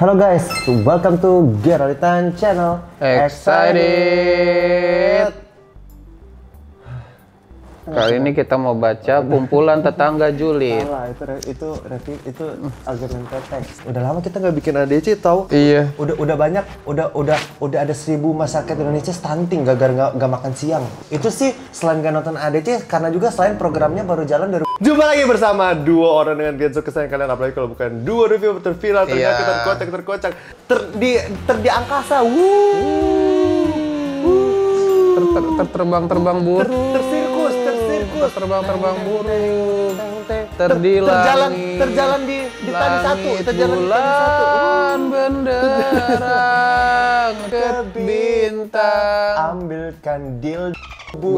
Halo guys, welcome to Geralitan Channel. Excited. Kali ini kita mau baca kumpulan tetangga Juli. Salah, itu itu itu, agar teks. text. Udah lama kita nggak bikin ADC tau? Iya. Udah udah banyak, udah udah udah ada seribu masyarakat Indonesia stunting gara-gara nggak makan siang. Itu sih selain gak nonton ADC karena juga selain programnya baru jalan dari Jumpa lagi bersama dua orang dengan Genzo kesayangan kalian apalagi kalau bukan dua review terviral ternyata yeah. terkocak terkocak ter di ter di angkasa. Wuh. Ter, ter, ter, terbang terbang ter, Ter, ter, ter, bagus. terbang-terbang nah, burung terdilang terjalan terjalan di di tadi satu terjalan di tadi satu bulan uh. bendera ke bintang ambilkan deal bu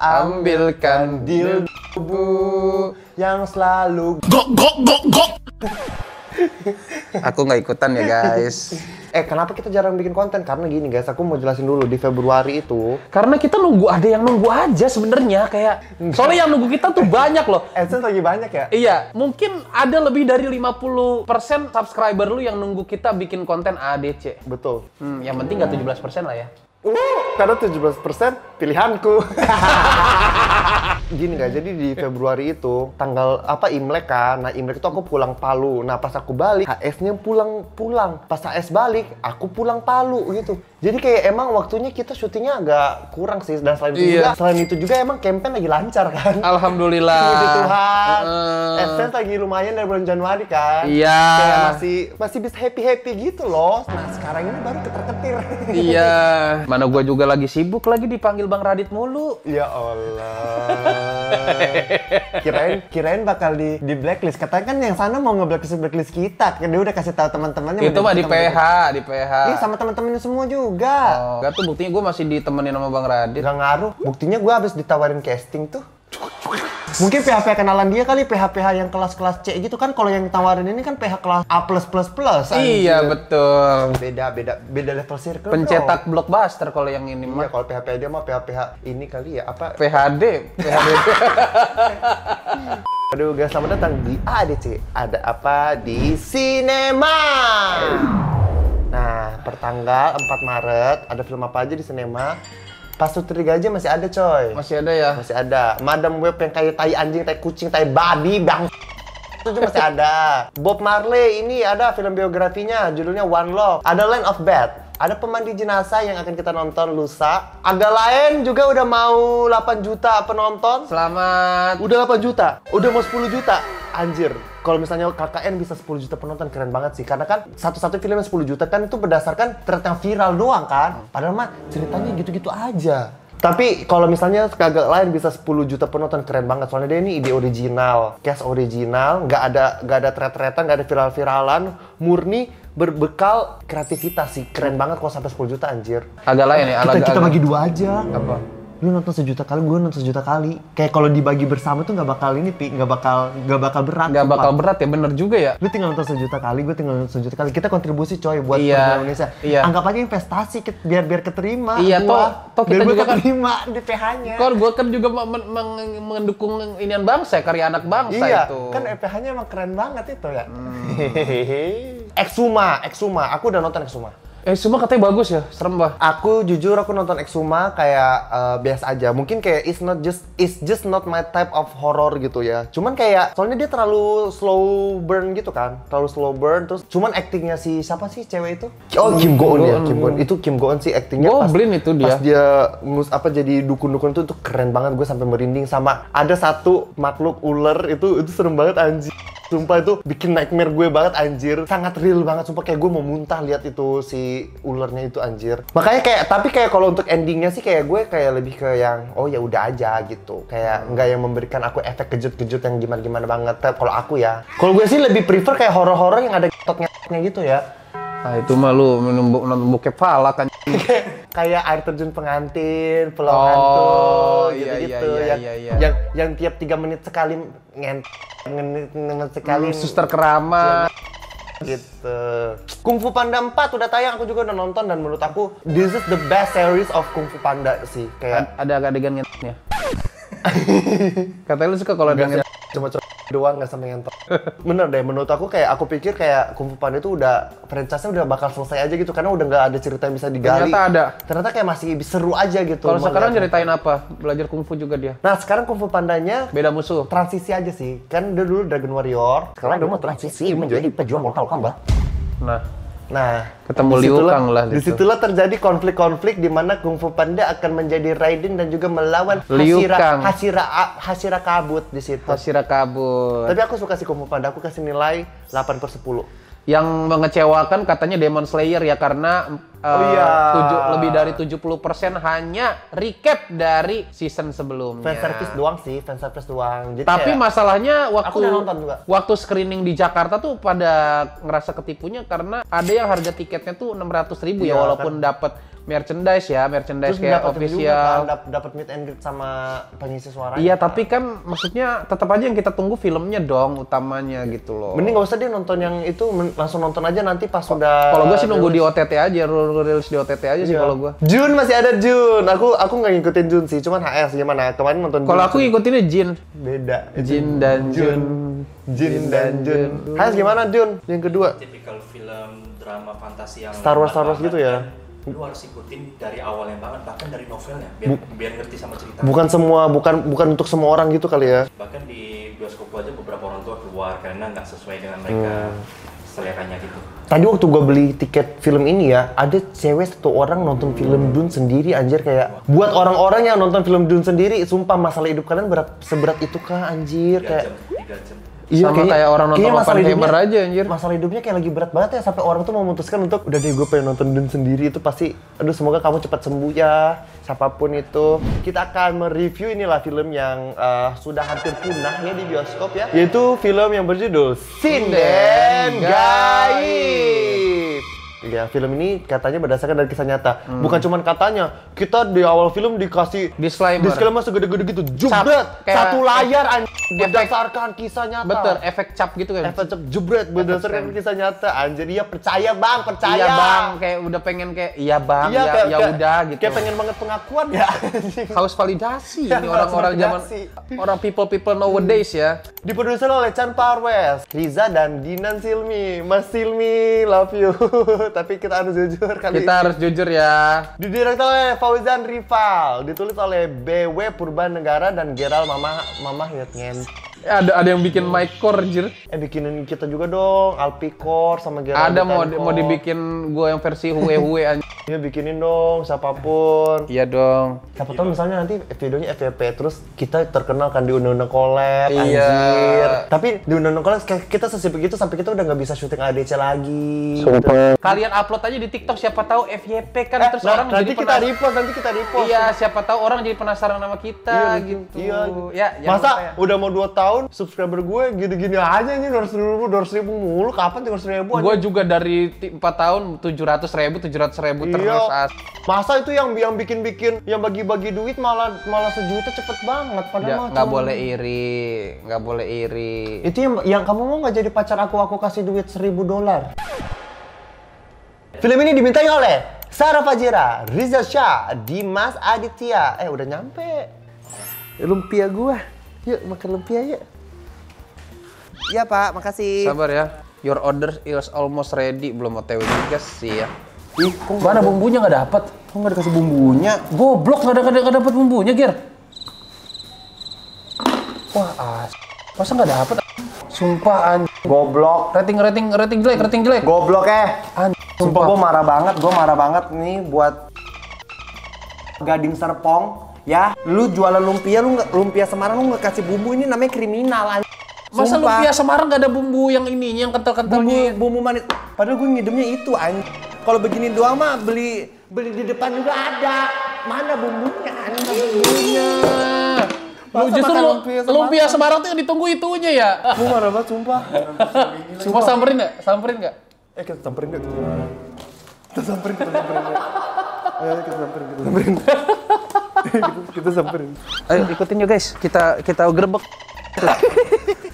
ambilkan deal bu yang selalu gok gok gok gok aku nggak ikutan ya guys eh kenapa kita jarang bikin konten karena gini guys aku mau jelasin dulu di Februari itu karena kita nunggu ada yang nunggu aja sebenarnya kayak soalnya yang nunggu kita tuh banyak loh AdSense lagi banyak ya iya mungkin ada lebih dari 50% subscriber lu yang nunggu kita bikin konten ADC betul hmm, yang penting nggak hmm. 17% lah ya Uh, karena 17% pilihanku. Gini nggak, jadi di Februari itu tanggal apa Imlek kan. Nah, Imlek itu aku pulang Palu. Nah, pas aku balik, HS-nya pulang-pulang. Pas HS balik, aku pulang Palu gitu. Jadi kayak emang waktunya kita syutingnya agak kurang sih dan selain itu iya. juga selain itu juga emang campaign lagi lancar kan. Alhamdulillah. Puji Tuhan. Uh. Adsense lagi lumayan dari bulan Januari kan. Iya. Kayak masih masih bisa happy happy gitu loh. Nah sekarang ini baru keter ketir. Iya. Mana gue juga lagi sibuk lagi dipanggil Bang Radit mulu. Ya Allah. kirain kirain bakal di di blacklist. Katanya kan yang sana mau nge-blacklist blacklist kita. Kan dia udah kasih tahu teman-temannya. Itu mah di PH, di PH. Iya sama teman-temannya semua juga. Oh, gak tuh buktinya gue masih ditemenin sama Bang Radit. Gak ngaruh. Buktinya gue habis ditawarin casting tuh. Mungkin PHP kenalan dia kali PHPH yang kelas-kelas C gitu kan kalau yang tawarin ini kan PH kelas A+++. Iya, betul. Beda beda beda level circle. Pencetak bro. blockbuster kalau yang ini iya, mah. kalau PHP dia mah PHPH ini kali ya apa PHD, PHD. Aduh, guys, selamat datang di ADC. Ada apa di sinema. Nah, pertanggal 4 Maret ada film apa aja di sinema. Pasu Triga aja masih ada coy. Masih ada ya? Masih ada. Madam Web yang kayak tai anjing, tai kucing, tai babi, bang. Itu masih ada. Bob Marley ini ada film biografinya, judulnya One Love. Ada Land of Bad ada pemandi jenazah yang akan kita nonton lusa. Agak lain juga udah mau 8 juta penonton. Selamat. Udah 8 juta. Udah mau 10 juta. Anjir. Kalau misalnya KKN bisa 10 juta penonton keren banget sih. Karena kan satu-satu yang 10 juta kan itu berdasarkan thread yang viral doang kan. Hmm. Padahal mah ceritanya gitu-gitu aja. Tapi kalau misalnya kagak lain bisa 10 juta penonton keren banget soalnya dia ini ide original, cast original, nggak ada nggak ada tret-tretan, nggak ada viral-viralan, murni berbekal kreativitas sih. Keren banget kalau sampai 10 juta anjir. Agak lain ya, agak, kita, kita bagi dua aja. Apa? lu nonton sejuta kali gue nonton sejuta kali kayak kalau dibagi bersama tuh nggak bakal ini pi nggak bakal nggak bakal berat nggak bakal berat ya bener juga ya lu tinggal nonton sejuta kali gue tinggal nonton sejuta kali kita kontribusi coy buat iya, Indonesia iya. anggap aja investasi biar biar keterima iya gua, toh toh kita biar juga kan keterima kan, di PH nya kor gue kan juga men men mendukung inian bangsa karya anak bangsa iya, itu kan PH nya emang keren banget itu ya hmm. eksuma, Eksuma, aku udah nonton eksuma. Eh, Exuma katanya bagus ya, serem banget. Aku jujur aku nonton Exuma kayak uh, biasa aja. Mungkin kayak it's not just it's just not my type of horror gitu ya. Cuman kayak soalnya dia terlalu slow burn gitu kan, terlalu slow burn. Terus cuman aktingnya si siapa sih cewek itu? Oh Kim Go Eun ya, Kim Go Eun. Itu Kim Go Eun sih aktingnya. Oh beliin itu dia. Pas dia mus apa jadi dukun-dukun itu tuh keren banget. Gue sampai merinding sama ada satu makhluk ular itu itu serem banget anjing. Sumpah itu bikin nightmare gue banget anjir. Sangat real banget sumpah kayak gue mau muntah lihat itu si ulernya itu anjir. Makanya kayak tapi kayak kalau untuk endingnya sih kayak gue kayak lebih ke yang oh ya udah aja gitu. Kayak nggak yang memberikan aku efek kejut-kejut yang gimana-gimana banget eh, kalau aku ya. Kalau gue sih lebih prefer kayak horor-horor yang ada ketoknya gitu ya. Nah itu mah lu nembuk nembuk kepala kan. kayak air terjun pengantin, pulau oh, iya, gitu-gitu. Iya, iya, yang, iya, iya. yang yang tiap tiga menit sekali ngent, menit sekali. Hmm, suster kerama. Gitu. Kung Fu Panda 4 udah tayang, aku juga udah nonton dan menurut aku this is the best series of Kung Fu Panda sih. Kayak ada adegan ngentnya. Katanya lu suka kalau ada cuma cuma doang nggak sama yang bener deh menurut aku kayak aku pikir kayak Kung Fu Panda itu udah franchise-nya udah bakal selesai aja gitu karena udah nggak ada cerita yang bisa digali ternyata ada ternyata kayak masih seru aja gitu kalau sekarang ceritain apa belajar kungfu juga dia nah sekarang kungfu pandanya beda musuh transisi aja sih kan dia dulu Dragon Warrior sekarang dia mau transisi menjadi pejuang Mortal Kombat nah Nah, ketemu Liu Kang lah. Gitu. Disitulah terjadi konflik-konflik di mana Kung Fu Panda akan menjadi Raiden dan juga melawan Liu Hasira, Kang. Hasira, Hasira Kabut di situ. Hasira Kabut. Tapi aku suka si Kung Fu Panda, aku kasih nilai 8 per 10. Yang mengecewakan katanya Demon Slayer ya karena oh, iya. tujuh, lebih dari 70% hanya recap dari season sebelumnya. Fan service doang sih, fan service doang. Jadi Tapi kayak, masalahnya waktu nonton juga. waktu screening di Jakarta tuh pada ngerasa ketipunya karena ada yang harga tiketnya tuh 600 ribu ya, iya, ya walaupun kan. dapat merchandise ya, merchandise Terus kayak official. Ya. Kan, dapat meet and greet sama pengisi suara. Iya, ya kan. tapi kan maksudnya tetap aja yang kita tunggu filmnya dong utamanya gitu loh. Mending gak usah dia nonton yang itu langsung nonton aja nanti pas udah Kalau gue sih nunggu di OTT aja, nunggu rilis di OTT aja sih iya. kalau gua. Jun masih ada Jun. Aku aku nggak ngikutin Jun sih, cuman HS gimana? Kemarin nonton Kalau aku ngikutinnya Jin. Beda. Jin dan Jun. Jin dan Jun. HS gimana Jun? Yang kedua. Typical film drama fantasi yang Star Wars Star Wars gitu ya kan lu harus ikutin dari awalnya banget bahkan dari novelnya biar, Bu biar ngerti sama cerita bukan semua bukan bukan untuk semua orang gitu kali ya bahkan di bioskop aja beberapa orang tua keluar karena nggak sesuai dengan mereka hmm seleranya gitu. Tadi waktu gue beli tiket film ini ya, ada cewek satu orang nonton film Dune sendiri anjir kayak buat orang-orang yang nonton film Dune sendiri, sumpah masalah hidup kalian berat seberat itu kah anjir kayak jam, 3 jam. Iya, sama kayak, kayak orang nonton kayak masalah hidupnya, aja anjir. Masalah hidupnya kayak lagi berat banget ya sampai orang tuh memutuskan untuk udah deh gue pengen nonton Dune sendiri itu pasti aduh semoga kamu cepat sembuh ya siapapun itu. Kita akan mereview inilah film yang uh, sudah hampir punah ya di bioskop ya yaitu film yang berjudul Sinden Gaib. Ya, film ini katanya berdasarkan dari kisah nyata. Hmm. Bukan cuma katanya. Kita di awal film dikasih disclaimer, disclaimer segede-gede gitu. jebret satu layar anjing berdasarkan kisah nyata. Betul, efek cap gitu kan. Efek cap jubret berdasarkan efek kisah nyata. Anjir, iya percaya Bang, percaya. Iya Bang, kayak udah pengen kayak iya Bang, iya, ya, ya udah gitu. Kayak pengen banget pengakuan ya. Harus validasi ini orang-orang zaman orang people-people nowadays ya. Diproduksi oleh Chan Parwes, Riza dan Dinan Silmi. Mas Silmi, love you. tapi kita harus jujur kali Kita ini. harus jujur ya. Didirect oleh Fauzan Rival, ditulis oleh BW Purban Negara dan Gerald Mama Mama Hyat ada ada yang bikin mic core anjir. Eh bikinin kita juga dong, Alpi core sama Gerard. Ada mau di, mau dibikin gue yang versi hue hue anjir. Ya bikinin dong siapapun. Iya dong. Siapa tahu misalnya nanti videonya FVP terus kita terkenal kan di undang-undang collab iya. anjir. Tapi di undang-undang collab kita sesibuk itu sampai kita udah nggak bisa syuting ADC lagi. Gitu. Sumpah. Gitu. Kalian upload aja di TikTok siapa tahu FYP kan eh, terus nah, orang nanti jadi kita repost nanti kita repost. Iya, siapa tahu orang jadi penasaran sama kita iya, gitu. Iya. Ya, masa ya. udah mau 2 tahun tahun subscriber gue gini-gini aja nih 200 ribu, 200 ribu mulu. Kapan 300 ribu Gue juga dari 4 tahun 700 ribu, 700 ribu iya. terus. Masa itu yang yang bikin-bikin, yang bagi-bagi duit malah malah sejuta cepet banget. Padahal ya, nggak boleh iri, gak boleh iri. Itu yang, yang kamu mau nggak jadi pacar aku, aku kasih duit 1000 dolar. Film ini dimintai oleh Sarah Fajira, Riza Shah, Dimas Aditya. Eh udah nyampe. Lumpia gua. Yuk makan lumpia yuk. Iya Pak, makasih. Sabar ya. Your order is almost ready. Belum OTW juga sih ya. Ih, kok mana bumbunya nggak dapet? Kok nggak dikasih bumbunya? Goblok nggak ada nggak dapet bumbunya, Ger. Wah, as. Masa nggak dapet? Sumpah an. Goblok. Rating rating rating jelek, rating jelek. Goblok eh. An. Sumpah, Sumpah gue marah banget, gue marah banget nih buat Gading Serpong ya lu jualan lumpia lu nggak lumpia Semarang lu nggak kasih bumbu ini namanya kriminal an Masa Sumpah. lumpia Semarang gak ada bumbu yang ini, yang kental-kentalnya? Bumbu, bumbu manis. Padahal gue ngidemnya itu anj. Kalau begini doang mah beli beli di depan juga ada. Mana bumbunya anj? Bumbunya. Lu justru lumpia Semarang. lumpia tuh yang ditunggu itunya ya. Gue marah banget sumpah. sumpah. Mau samperin gak? Samperin gak? Eh kita samperin gak? Kita samperin, kita samperin. Eh, kita samperin, kita samperin. kita samperin. Ayo ikutin yuk guys. Kita kita gerbek.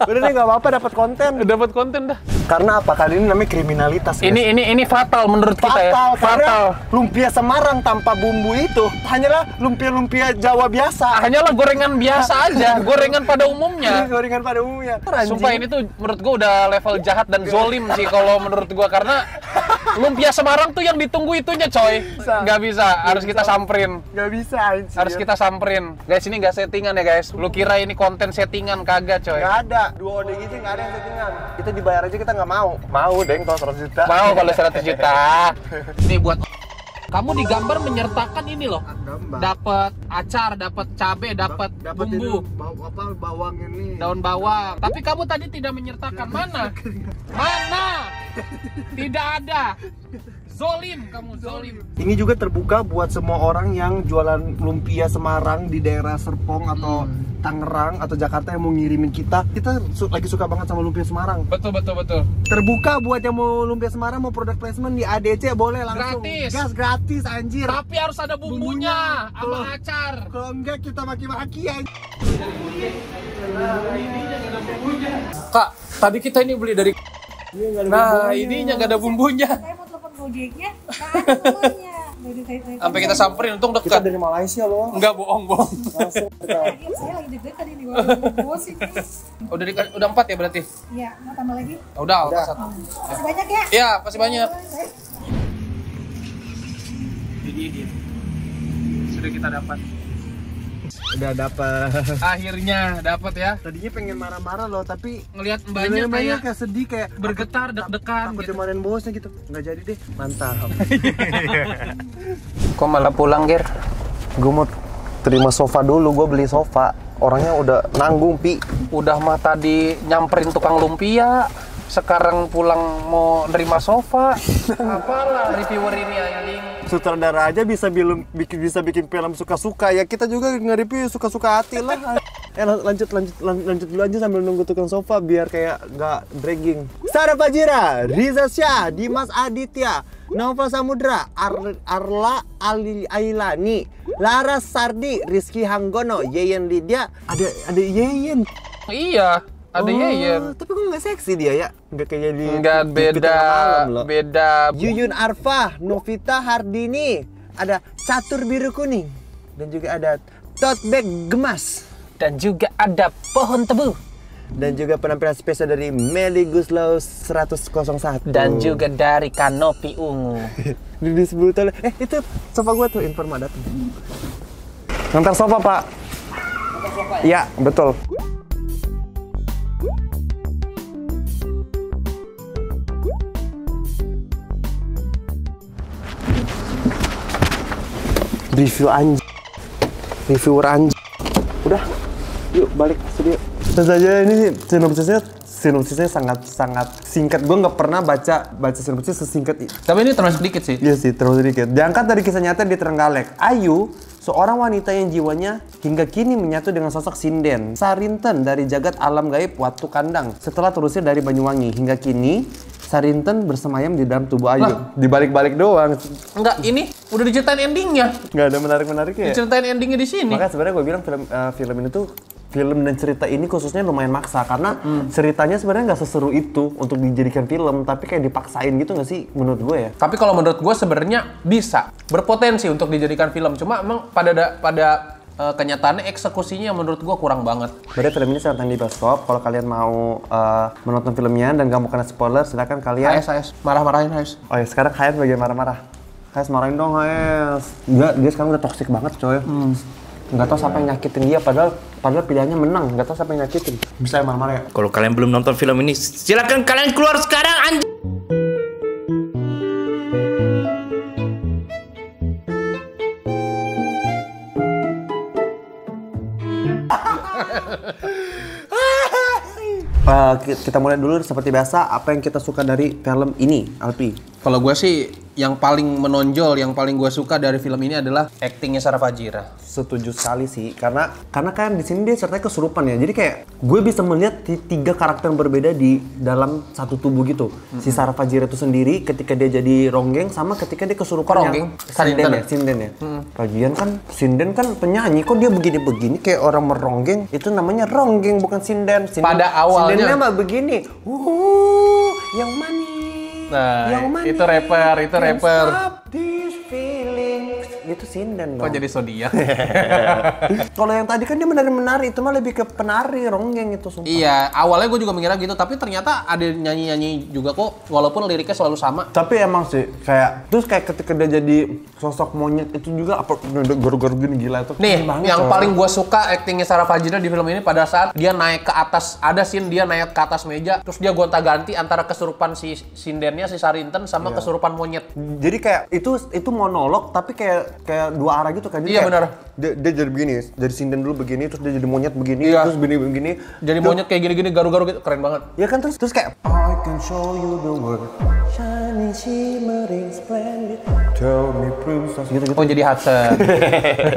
Udah deh nggak apa-apa dapat konten. Dapat konten dah. Karena apa? Kali ini namanya kriminalitas. Ini guys. ini ini fatal menurut fatal, kita ya. Fatal. Fatal. Lumpia Semarang tanpa bumbu itu hanyalah lumpia-lumpia Jawa biasa. Hanyalah gorengan biasa aja, gorengan pada umumnya. gorengan pada umumnya. Ranjing. Sumpah ini tuh menurut gua udah level jahat dan zolim sih kalau menurut gua karena lumpia Semarang tuh yang ditunggu itunya coy. Nggak bisa. bisa, harus kita samperin. Gak bisa anjir. Harus kita samperin. Guys, ini gak settingan ya guys. Lu kira ini konten settingan kagak coy. Nggak ada dua ODG sih nggak ada yang settingan kita dibayar aja kita nggak mau mau deng kalau seratus juta mau kalau seratus juta ini buat kamu digambar menyertakan ini loh dapat acar dapat cabe dapat bumbu apa bawang ini daun bawang tapi kamu tadi tidak menyertakan mana mana tidak ada Zolim kamu, zolim. Ini juga terbuka buat semua orang yang jualan lumpia Semarang di daerah Serpong atau hmm. Tangerang atau Jakarta yang mau ngirimin kita. Kita su lagi suka banget sama lumpia Semarang. Betul, betul, betul. Terbuka buat yang mau lumpia Semarang mau produk placement di ADC boleh langsung. Gratis. Gas gratis anjir. Tapi harus ada bumbunya, bumbunya. sama acar. Kalau enggak kita maki-maki ya. Kak, tadi kita ini beli dari iya, Nah, ininya nggak ada bumbunya ojeknya sampai kita samperin untung dekat kita dari Malaysia loh enggak bohong bohong langsung iya, saya lagi deg-degan ini udah udah empat ya berarti iya mau tambah lagi oh, udah udah satu masih banyak ya iya pasti banyak jadi ini sudah kita dapat udah dapat akhirnya dapat ya tadinya pengen marah-marah loh tapi ngelihat banyak kayak, kayak sedih kayak bergetar deg-degan gitu. dimarahin bosnya gitu nggak jadi deh mantap kok malah pulang Ger? gue mau terima sofa dulu gue beli sofa orangnya udah nanggung pi udah mah tadi nyamperin tukang lumpia sekarang pulang mau nerima sofa apalah reviewer ini anjing ya, ya, sutradara aja bisa bikin bisa bikin film suka-suka ya kita juga nge-review suka-suka hati lah eh lanjut lanjut lanjut dulu aja sambil nunggu tukang sofa biar kayak nggak dragging Sarah Pajira Riza Syah Dimas Aditya Nova Samudra Ar Arla Ali Ailani Lara Sardi Rizky Hanggono Yeyen Lydia ada ada Yeyen iya ada oh, Yeyen. Tapi kok nggak seksi dia ya? Nggak kayak jadi nggak beda malam beda. Yuyun Arfa, Novita Hardini, ada catur biru kuning dan juga ada tote bag gemas dan juga ada pohon tebu dan juga penampilan spesial dari Meli Guslow 101 dan juga dari Kanopi Ungu di disebut eh itu sofa gua tuh informa datang ngantar sofa pak ngantar sofa ya, ya betul review anjing reviewer anjing udah yuk balik studio aja ini sinopsisnya sinopsisnya sangat sangat singkat gue nggak pernah baca baca sinopsis sesingkat ini. tapi ini terlalu sedikit sih iya sih terlalu sedikit. diangkat dari kisah nyata di Trenggalek Ayu seorang wanita yang jiwanya hingga kini menyatu dengan sosok Sinden Sarinten dari jagat alam gaib Watu Kandang setelah terusir dari Banyuwangi hingga kini Sarinten bersemayam di dalam tubuh Ayu. di balik balik doang. Enggak, ini udah diceritain endingnya. Enggak ada menarik-menariknya. Diceritain endingnya di sini. Makanya sebenarnya gue bilang film uh, film ini tuh film dan cerita ini khususnya lumayan maksa karena hmm. ceritanya sebenarnya nggak seseru itu untuk dijadikan film tapi kayak dipaksain gitu nggak sih menurut gue ya tapi kalau menurut gue sebenarnya bisa berpotensi untuk dijadikan film cuma emang pada pada uh, kenyataannya eksekusinya menurut gue kurang banget. Berarti film ini sedang di bioskop. Kalau kalian mau uh, menonton filmnya dan gak mau kena spoiler, silakan kalian. Hayes, Hayes. Marah-marahin Hayes. Oh ya, sekarang Hayes bagian marah-marah. Hayes marahin dong Hayes. Dia, dia sekarang udah toxic banget coy. Hmm. Gak tau siapa yang nyakitin dia, padahal padahal pilihannya menang. Gak tau siapa yang nyakitin. Bisa marah-marah ya? Kalau kalian belum nonton film ini, silakan kalian keluar sekarang anjing. Eh, kita mulai dulu seperti biasa apa yang kita suka dari film ini Alpi kalau gue sih yang paling menonjol, yang paling gue suka dari film ini adalah aktingnya Sarah Fajira. Setuju sekali sih, karena karena kan di sini dia ceritanya kesurupan ya. Jadi kayak gue bisa melihat tiga karakter yang berbeda di dalam satu tubuh gitu. Mm -hmm. Si Sarah Fajira itu sendiri ketika dia jadi ronggeng sama ketika dia kesurupan ronggeng? Kan sinden ya, sinden ya. Mm -hmm. kan sinden kan penyanyi kok dia begini-begini kayak orang meronggeng. Itu namanya ronggeng bukan sinden. sinden Pada awalnya. Sindennya mah begini. Uh, yang manis Nah, itu rapper, itu rapper itu sinden dong. Kok jadi zodiak? Kalau yang tadi kan dia menari-menari, itu mah lebih ke penari, ronggeng itu sumpah. Iya, awalnya gue juga mengira gitu, tapi ternyata ada nyanyi-nyanyi juga kok, walaupun liriknya selalu sama. Tapi emang sih, kayak, terus kayak ketika dia jadi sosok monyet itu juga apa gerger gor gini gila itu. Nih, banget, yang cowok. paling gue suka aktingnya Sarah Fajrina di film ini pada saat dia naik ke atas, ada scene dia naik ke atas meja, terus dia gonta-ganti antara kesurupan si sindennya, si Sarinten, sama yeah. kesurupan monyet. Jadi kayak itu itu monolog tapi kayak kayak dua arah gitu kan. Jadi iya benar. Dia, dia jadi begini, jadi sinden dulu begini, terus dia jadi monyet begini, iya. terus begini begini. Jadi monyet kayak gini-gini garu-garu gitu, keren banget. Iya kan terus terus kayak I can show you the world. Shining, shimmering, splendid. Tell me princess. Gitu, gitu. Oh jadi Hudson.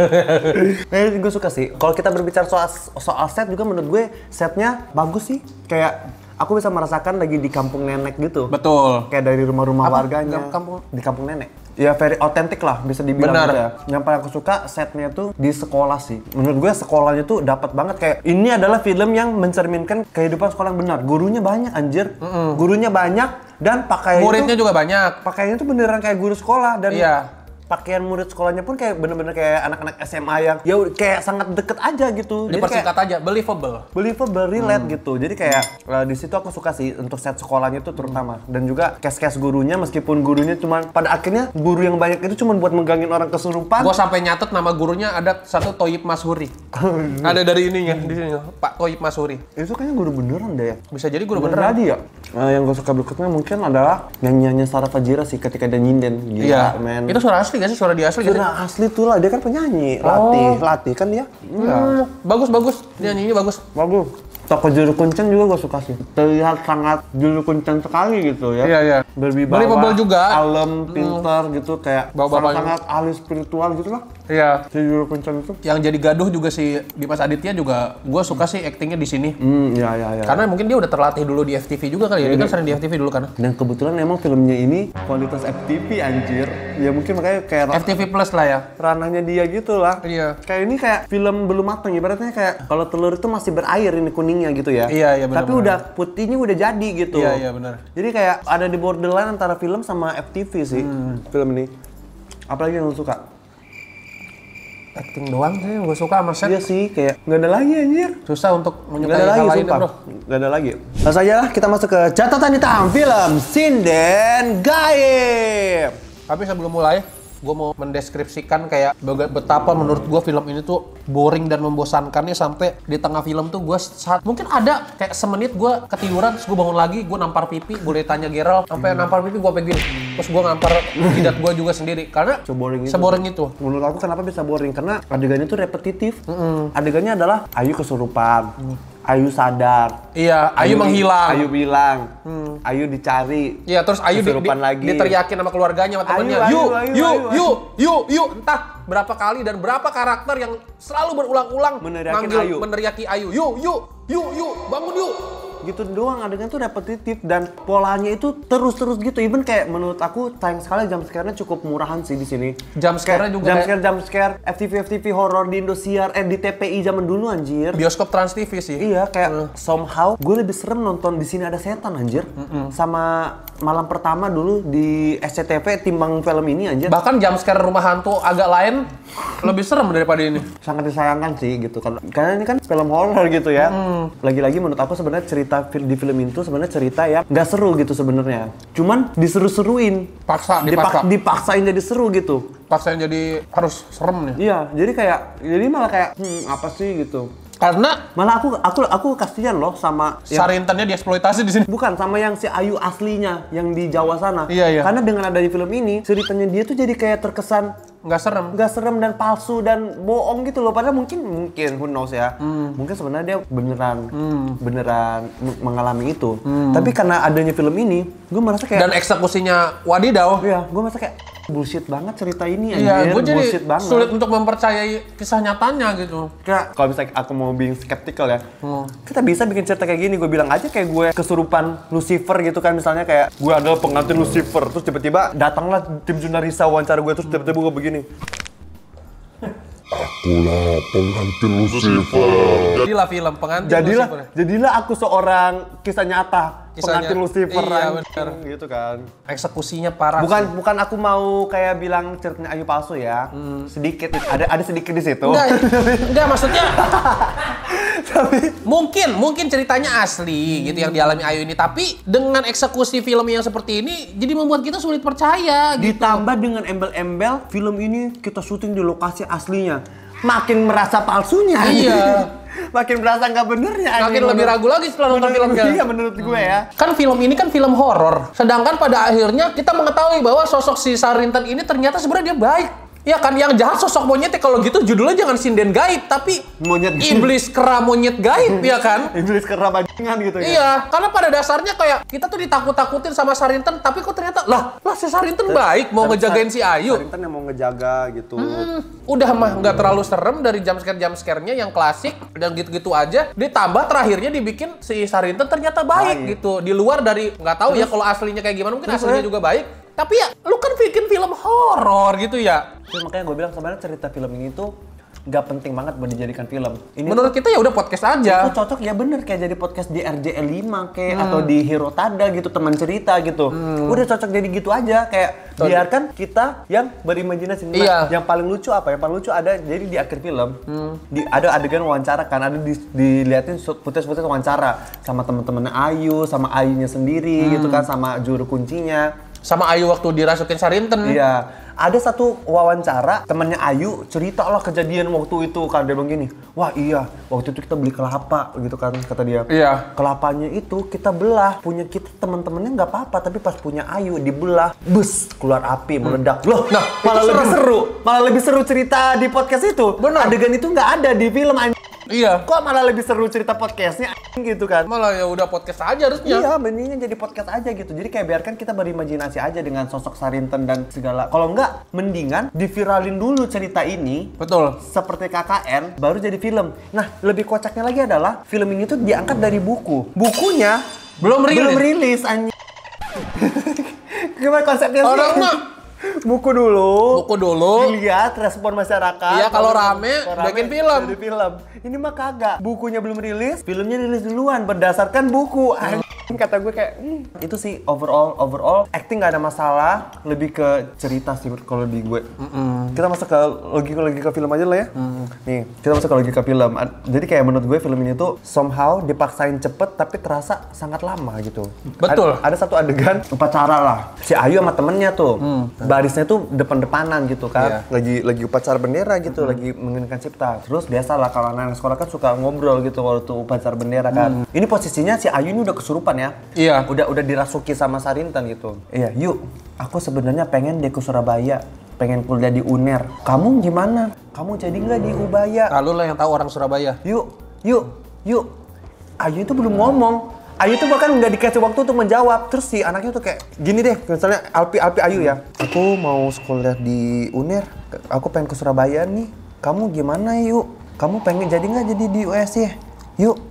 nah gue suka sih. Kalau kita berbicara soal soal set juga menurut gue setnya bagus sih. Kayak aku bisa merasakan lagi di kampung nenek gitu. Betul. Kayak dari rumah-rumah warganya. Kampung di kampung nenek ya very authentic lah bisa dibilang Benar. Gitu ya. Yang paling aku suka setnya tuh di sekolah sih. Menurut gue sekolahnya tuh dapat banget kayak ini adalah film yang mencerminkan kehidupan sekolah yang benar. Gurunya banyak anjir. Mm -mm. Gurunya banyak dan pakaiannya muridnya itu, juga banyak. Pakaiannya tuh beneran kayak guru sekolah dan iya pakaian murid sekolahnya pun kayak bener-bener kayak anak-anak SMA yang ya kayak sangat deket aja gitu. Dipersingkat aja, believable. Believable, relate hmm. gitu. Jadi kayak uh, di situ aku suka sih untuk set sekolahnya itu terutama dan juga cash-cash gurunya meskipun gurunya cuma pada akhirnya guru yang banyak itu cuma buat menggangin orang kesurupan. Gua sampai nyatet nama gurunya ada satu Toyib Masuri, ada dari ininya di sini Pak Toyib Masuri. Itu kayaknya guru beneran deh ya. Bisa jadi guru beneran. Tadi ya. Nah, yang gue suka berikutnya mungkin adalah nyanyiannya Sarah Fajira sih ketika dia nyinden. Gila, iya. Yeah. Itu suara asli gak sih suara dia asli? Gitu ya? Suara asli tuh lah, dia kan penyanyi, oh. latih, latih kan dia. Hmm. Bagus bagus, dia nyanyinya bagus. Bagus toko juru kuncen juga gue suka sih terlihat sangat juru kuncen sekali gitu ya iya iya berwibawa beli juga alam pintar hmm. gitu kayak sangat, sangat ahli spiritual gitu lah iya si juru kuncen itu yang jadi gaduh juga si Dimas Aditya juga gue suka sih actingnya di sini hmm iya iya iya karena mungkin dia udah terlatih dulu di FTV juga kali ya, dia kan iya. sering di FTV dulu kan dan kebetulan emang filmnya ini kualitas FTV anjir ya mungkin makanya kayak FTV plus lah ya ranahnya dia gitu lah iya kayak ini kayak film belum matang ibaratnya kayak kalau telur itu masih berair ini kuning kuningnya gitu ya. Iya iya benar. Tapi bener. udah putihnya udah jadi gitu. Iya iya benar. Jadi kayak ada di borderline antara film sama FTV sih hmm. film ini. Apalagi yang lu suka? acting doang sih gue suka sama set. Iya sih, kayak gak ada lagi anjir. Susah untuk menyukai gak hal lain, bro. Nggak ada lagi. Langsung aja lah kita masuk ke catatan hitam film Sinden Gaib. Tapi sebelum mulai, gue mau mendeskripsikan kayak betapa menurut gue film ini tuh boring dan membosankannya sampai di tengah film tuh gue saat mungkin ada kayak semenit gue ketiduran terus gue bangun lagi gue nampar pipi boleh tanya Gerald sampai hmm. nampar pipi gue pegin terus gue ngampar jidat gue juga sendiri karena seboring itu. seboring itu menurut aku kenapa bisa boring karena adegannya tuh repetitif mm -hmm. adegannya adalah Ayu kesurupan mm Ayu sadar. Iya, Ayu, Ayu menghilang. Ayu bilang. Hmm. Ayu dicari. Iya, terus Ayu di, di, lagi. diteriakin sama keluarganya, sama temannya. Ayu, Ayu, Ayu, Ayu, Ayu, entah berapa kali dan berapa karakter yang selalu berulang-ulang meneriaki Ayu. Meneriaki Ayu. Yu, Yu, Yu, Yu, bangun Yu gitu doang adegan tuh repetitif dan polanya itu terus-terus gitu even kayak menurut aku sayang sekali jam scare cukup murahan sih di sini jam scare juga jam scare jam scare FTV FTV horror di Indosiar eh di TPI zaman dulu anjir bioskop Trans TV sih iya kayak mm. somehow gue lebih serem nonton di sini ada setan anjir mm -mm. sama malam pertama dulu di SCTV timbang film ini anjir bahkan jam scare rumah hantu agak lain lebih serem daripada ini sangat disayangkan sih gitu kan karena ini kan film horror gitu ya mm. lagi-lagi mm. menurut aku sebenarnya cerita cerita di film itu sebenarnya cerita yang nggak seru gitu sebenarnya. Cuman diseru-seruin. Paksa, dipaksa. Dipak, dipaksain jadi seru gitu. Paksain jadi harus serem nih. Ya? Iya, jadi kayak jadi malah kayak hmm, apa sih gitu. Karena malah aku aku aku kasihan loh sama Sarintannya dieksploitasi di sini. Bukan sama yang si Ayu aslinya yang di Jawa sana. Iya, iya. Karena dengan adanya film ini, ceritanya dia tuh jadi kayak terkesan nggak serem nggak serem dan palsu dan bohong gitu loh padahal mungkin mungkin who knows ya hmm. mungkin sebenarnya dia beneran hmm. beneran mengalami itu hmm. tapi karena adanya film ini gue merasa kayak dan eksekusinya wadidaw iya gue merasa kayak bullshit banget cerita ini iya, gue jadi bullshit banget. sulit untuk mempercayai kisah nyatanya gitu kayak kalau misalnya aku mau being skeptical ya hmm. kita bisa bikin cerita kayak gini gue bilang aja kayak gue kesurupan Lucifer gitu kan misalnya kayak gue adalah pengantin Lucifer terus tiba-tiba datanglah tim jurnalis wawancara gue terus tiba-tiba gue begini gini. Akulah pengganti Lucifer. Jadilah film pengganti Jadilah, Lucifer. jadilah aku seorang kisah nyata kisahnya. pengantin Lucifer iya, bener. gitu kan. Eksekusinya parah. Bukan sih. bukan aku mau kayak bilang ceritanya Ayu palsu ya. Hmm. Sedikit ada ada sedikit di situ. Enggak, enggak maksudnya. tapi mungkin mungkin ceritanya asli hmm. gitu yang dialami Ayu ini tapi dengan eksekusi film yang seperti ini jadi membuat kita sulit percaya gitu. Ditambah dengan embel-embel film ini kita syuting di lokasi aslinya makin merasa palsunya. Iya. makin berasa nggak benernya. Makin anime. lebih ragu lagi setelah nonton film filmnya. Iya menurut gue ya. Hmm. Kan film ini kan film horor. Sedangkan pada akhirnya kita mengetahui bahwa sosok si Sarintan ini ternyata sebenarnya dia baik Iya kan yang jahat sosok monyet ya, kalau gitu judulnya jangan sinden gaib tapi monyet iblis kera monyet gaib ya kan? iblis kera bajingan gitu ya. Iya, karena pada dasarnya kayak kita tuh ditakut-takutin sama Sarinten tapi kok ternyata lah lah si Sarinten baik mau ngejagain si Ayu. Sarinten yang mau ngejaga gitu. Hmm, udah mah nggak terlalu serem dari jam scare jam scare yang klasik dan gitu-gitu aja ditambah terakhirnya dibikin si Sarinten ternyata baik, baik. gitu di luar dari nggak tahu ya kalau aslinya kayak gimana mungkin aslinya juga baik tapi ya lu kan bikin film horor gitu ya. Terus iya, makanya gue bilang sebenarnya cerita film ini tuh nggak penting banget buat dijadikan film. Ini Menurut tuh, kita ya udah podcast aja. Itu cocok ya bener kayak jadi podcast di RJL 5 kayak hmm. atau di Hero Tada gitu teman cerita gitu. Hmm. Udah cocok jadi gitu aja kayak biarkan kita yang berimajinasi. Nah, iya. Yang paling lucu apa? Yang paling lucu ada jadi di akhir film hmm. di ada adegan wawancara kan ada di, diliatin putus-putus wawancara sama teman-temannya Ayu, sama Ayunya sendiri hmm. gitu kan sama juru kuncinya sama Ayu waktu dirasukin sarinten. Iya. Ada satu wawancara temannya Ayu cerita lah kejadian waktu itu kan dia bilang gini, wah iya waktu itu kita beli kelapa gitu kan kata dia. Iya. Kelapanya itu kita belah punya kita teman-temannya nggak apa-apa tapi pas punya Ayu dibelah, bus keluar api hmm. meledak. Loh, nah malah lebih seru. seru, malah lebih seru cerita di podcast itu. Benar. Adegan itu nggak ada di film. Iya. Kok malah lebih seru cerita podcastnya gitu kan? Malah ya udah podcast aja harusnya. Iya, mendingan jadi podcast aja gitu. Jadi kayak biarkan kita berimajinasi aja dengan sosok Sarinten dan segala. Kalau enggak, mendingan diviralin dulu cerita ini. Betul. Seperti KKN, baru jadi film. Nah, lebih kocaknya lagi adalah film ini tuh diangkat dari buku. Bukunya belum rilis. Belum rilis anjing. Gimana konsepnya sih? Orang buku dulu buku dulu lihat respon masyarakat iya kalau rame, rame bikin film jadi film ini mah kagak bukunya belum rilis filmnya rilis duluan berdasarkan buku hmm. kata gue kayak hmm. itu sih overall overall acting gak ada masalah lebih ke cerita sih kalau di gue mm -mm. kita masuk ke logika logika film aja lah ya mm. nih kita masuk ke logika film jadi kayak menurut gue film ini tuh somehow dipaksain cepet tapi terasa sangat lama gitu betul ada, ada satu adegan upacara lah si Ayu sama temennya tuh mm barisnya tuh depan-depanan gitu kan. Yeah. Lagi lagi upacara bendera gitu, mm lagi menginginkan cipta. Terus biasa lah kalau anak-anak sekolah kan suka ngobrol gitu waktu upacara bendera kan. Mm. Ini posisinya si Ayu ini udah kesurupan ya. Iya. Yeah. Udah udah dirasuki sama Sarintan gitu. Iya, yuk. Aku sebenarnya pengen deh ke Surabaya pengen kuliah di UNER. Kamu gimana? Kamu jadi nggak di Ubaya? Kalau lah yang tahu orang Surabaya. Yuk, yuk, yuk. Ayu itu belum ngomong Ayu tuh bahkan nggak dikasih waktu untuk menjawab. Terus si anaknya tuh kayak gini deh, misalnya Alpi Alpi Ayu ya. Aku mau sekolah di UNER. Aku pengen ke Surabaya nih. Kamu gimana yuk? Kamu pengen jadi nggak jadi di ya? Yuk,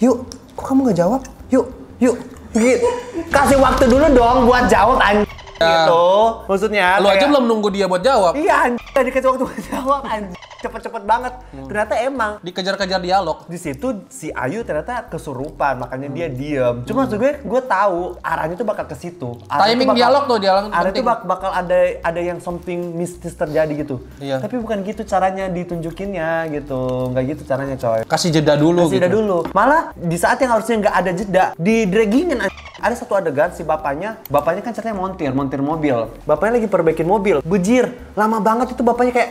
yuk. Kok kamu nggak jawab? Yuk, yuk. Gitu. Kasih waktu dulu dong buat jawab anjing. Ya. Gitu. Maksudnya Lu kayak... aja belum nunggu dia buat jawab. Iya anjir, dikasih waktu buat jawab anjir. Cepet-cepet banget. Hmm. Ternyata emang dikejar-kejar dialog. Di situ si Ayu ternyata kesurupan, makanya hmm. dia diem. Cuma hmm. gue gue tahu arahnya tuh bakal ke situ. Timing bakal, dialog tuh dialog. arah itu bak bakal ada ada yang something mistis terjadi gitu. Iya. Tapi bukan gitu caranya ditunjukinnya gitu. Nggak gitu caranya coy. Kasih jeda dulu Kasih gitu. jeda dulu. Malah di saat yang harusnya nggak ada jeda, di draggingin ada satu adegan si bapaknya, bapaknya kan ceritanya montir, montir mobil. Bapaknya lagi perbaikin mobil. Bejir, lama banget itu bapaknya kayak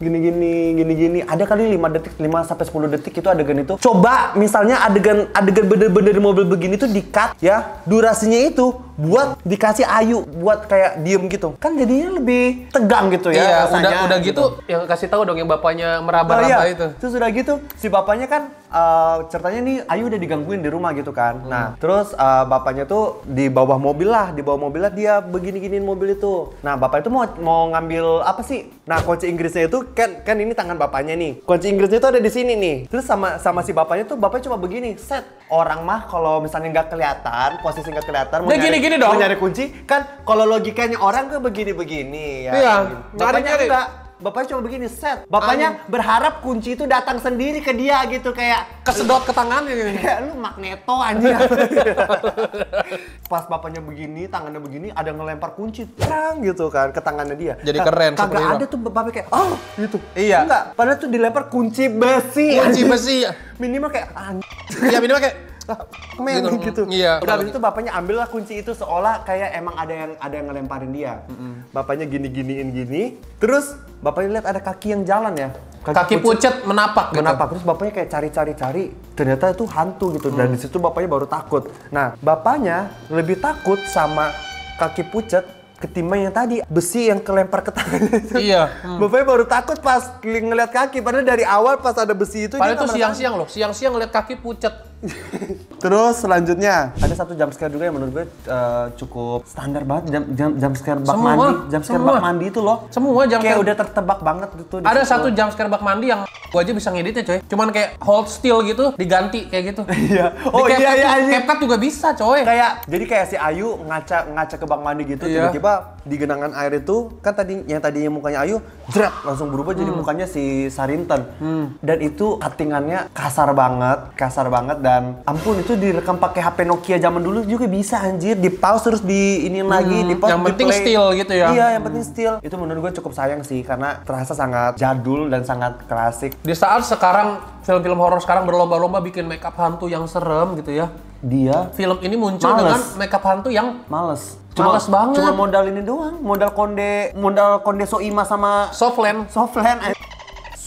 gini-gini, gini-gini. Ada kali 5 detik, 5 sampai 10 detik itu adegan itu. Coba misalnya adegan adegan bener-bener mobil begini tuh di-cut ya. Durasinya itu buat dikasih ayu buat kayak diem gitu kan jadinya lebih tegang gitu ya iya, udah udah gitu, gitu yang kasih tahu dong yang bapaknya meraba-raba nah, iya. itu itu sudah gitu si bapaknya kan uh, ceritanya nih ayu udah digangguin di rumah gitu kan hmm. nah terus uh, bapaknya tuh di bawah mobil lah di bawah mobil lah dia begini-giniin mobil itu nah bapak itu mau mau ngambil apa sih Nah, kunci Inggrisnya itu kan kan ini tangan bapaknya nih. Kunci Inggrisnya itu ada di sini nih. Terus sama sama si bapaknya tuh bapaknya cuma begini, set. Orang mah kalau misalnya nggak kelihatan, posisi nggak kelihatan, mau nyari, gini, dong. mau nyari kunci, kan kalau logikanya orang tuh kan begini-begini ya. Iya. Kan? Bapaknya enggak bapaknya cuma begini set bapaknya Ayo. berharap kunci itu datang sendiri ke dia gitu kayak kesedot ke tangan gitu. kayak lu magneto anjir. pas bapaknya begini tangannya begini ada ngelempar kunci terang gitu kan ke tangannya dia jadi K nah, keren kagak ada tuh bapaknya kayak oh gitu iya enggak padahal tuh dilempar kunci besi kunci besi minimal kayak anjir ya minimal kayak men gitu. Iya. Udah itu bapaknya ambillah kunci itu seolah kayak emang ada yang ada yang ngelemparin dia. Mm-hmm. Bapaknya gini-giniin gini, terus bapaknya lihat ada kaki yang jalan ya. Kaki, kaki pucet, pucet menapak gitu. Menapak terus bapaknya kayak cari-cari cari, ternyata itu hantu gitu. Mm. Dan di situ bapaknya baru takut. Nah, bapaknya lebih takut sama kaki pucet ketimbang yang tadi besi yang kelempar ke tangan itu. Iya. Hmm. Bapaknya baru takut pas ngeliat kaki padahal dari awal pas ada besi itu padahal itu siang-siang loh, siang-siang ngeliat kaki pucet. Terus selanjutnya ada satu jam scare juga yang menurut gue uh, cukup standar banget jam jam jam scare bak semua, mandi, jam scare semua. bak mandi itu loh. Semua jam kayak udah tertebak banget gitu. Ada situ. satu jam scare bak mandi yang gue aja bisa ngeditnya coy. Cuman kayak hold still gitu diganti kayak gitu. iya. Oh Di iya iya iya. kepet juga bisa coy. Kayak jadi kayak si Ayu ngaca ngaca ke bak mandi gitu iya. tiba-tiba iya. Tiba di genangan air itu kan tadi yang tadinya mukanya Ayu jerat langsung berubah hmm. jadi mukanya si Sarinten Hmm. Dan itu cuttingannya kasar banget, kasar banget dan dan ampun itu direkam pakai HP Nokia zaman dulu juga bisa anjir di pause terus di ini hmm, lagi di pause yang penting still gitu ya iya yang penting still itu menurut gue cukup sayang sih karena terasa sangat jadul dan sangat klasik di saat sekarang film-film horor sekarang berlomba-lomba bikin makeup hantu yang serem gitu ya dia film ini muncul males. dengan makeup hantu yang males cuma males banget cuma modal ini doang modal konde modal konde soima sama softland softland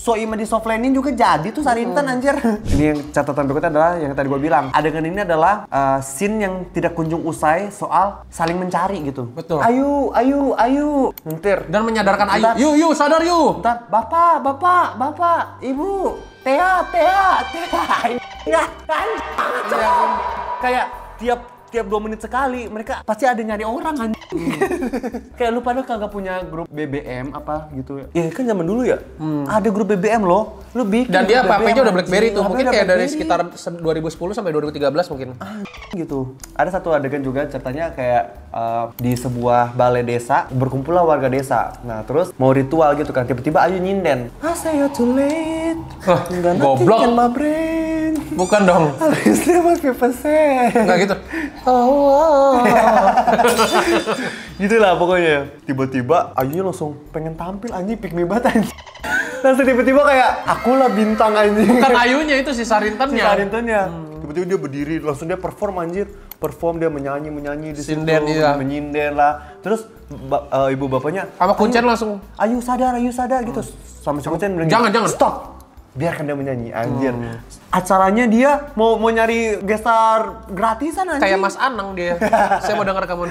So, ima di soft landing juga jadi tuh Sarintan hmm. anjir. Ini yang catatan berikutnya adalah yang tadi gue bilang. Adegan ini adalah uh, scene yang tidak kunjung usai soal saling mencari gitu. Betul. Ayu, ayu, ayu. Mentir. Dan menyadarkan Ayu. You, Yu, yu, sadar yu. Bentar. Bapak, bapak, bapak, ibu. Tea, tea, tea. Ya, kan. Kayak tiap tiap dua menit sekali mereka pasti ada nyari orang kan hmm. kayak lu pada kagak punya grup BBM apa gitu ya iya, kan zaman dulu ya hmm. ada grup BBM loh lu bikin dan dia apa nya udah BlackBerry tuh mungkin kayak dari sekitar 2010 sampai 2013 mungkin ah, gitu ada satu adegan juga ceritanya kayak uh, di sebuah balai desa berkumpullah warga desa nah terus mau ritual gitu kan tiba-tiba Ayu nyinden ah saya too goblok kan, Bukan dong. Harusnya pakai pesen. Enggak gitu. Oh, wow. Oh. gitu lah pokoknya. Tiba-tiba Ayunya langsung pengen tampil anjing pikmi banget anjing. Langsung tiba-tiba kayak aku lah bintang anjing. Bukan Ayunya itu si Sarintannya. Si Sarintennya. Hmm tiba-tiba dia berdiri langsung dia perform anjir perform dia menyanyi menyanyi di Sinden, situ iya. menyindir lah terus ba uh, ibu bapaknya sama kuncen langsung Ayu sadar ayu sadar gitu. hmm. gitu sama kuncen jangan jangan stop biarkan dia menyanyi hmm. anjir hmm. acaranya dia mau mau nyari gestar gratisan anjir kayak Mas Anang dia saya mau dengar kamu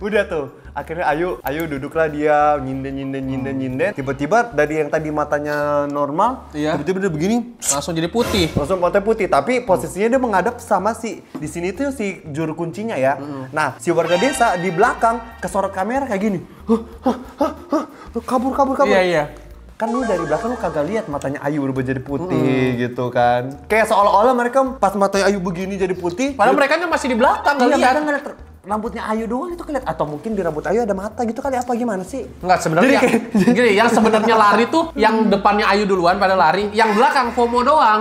udah tuh akhirnya ayo ayo duduklah dia nyinden nyinden nyinden hmm. nyinden tiba-tiba dari yang tadi matanya normal iya. tiba-tiba dia begini langsung jadi putih langsung matanya putih tapi posisinya dia menghadap sama si di sini tuh si juru kuncinya ya hmm. nah si warga desa di belakang kesorot kamera kayak gini huh, huh, huh, huh, kabur kabur kabur iya, iya kan lu dari belakang lu kagak lihat matanya Ayu berubah jadi putih hmm. gitu kan. Kayak seolah-olah mereka pas matanya Ayu begini jadi putih. Padahal mereka kan masih di belakang nggak iya, lihat rambutnya Ayu doang itu kelihatan atau mungkin di rambut Ayu ada mata gitu kali apa gimana sih? Enggak sebenarnya. gini, yang sebenarnya lari tuh yang depannya Ayu duluan pada lari, yang belakang FOMO doang.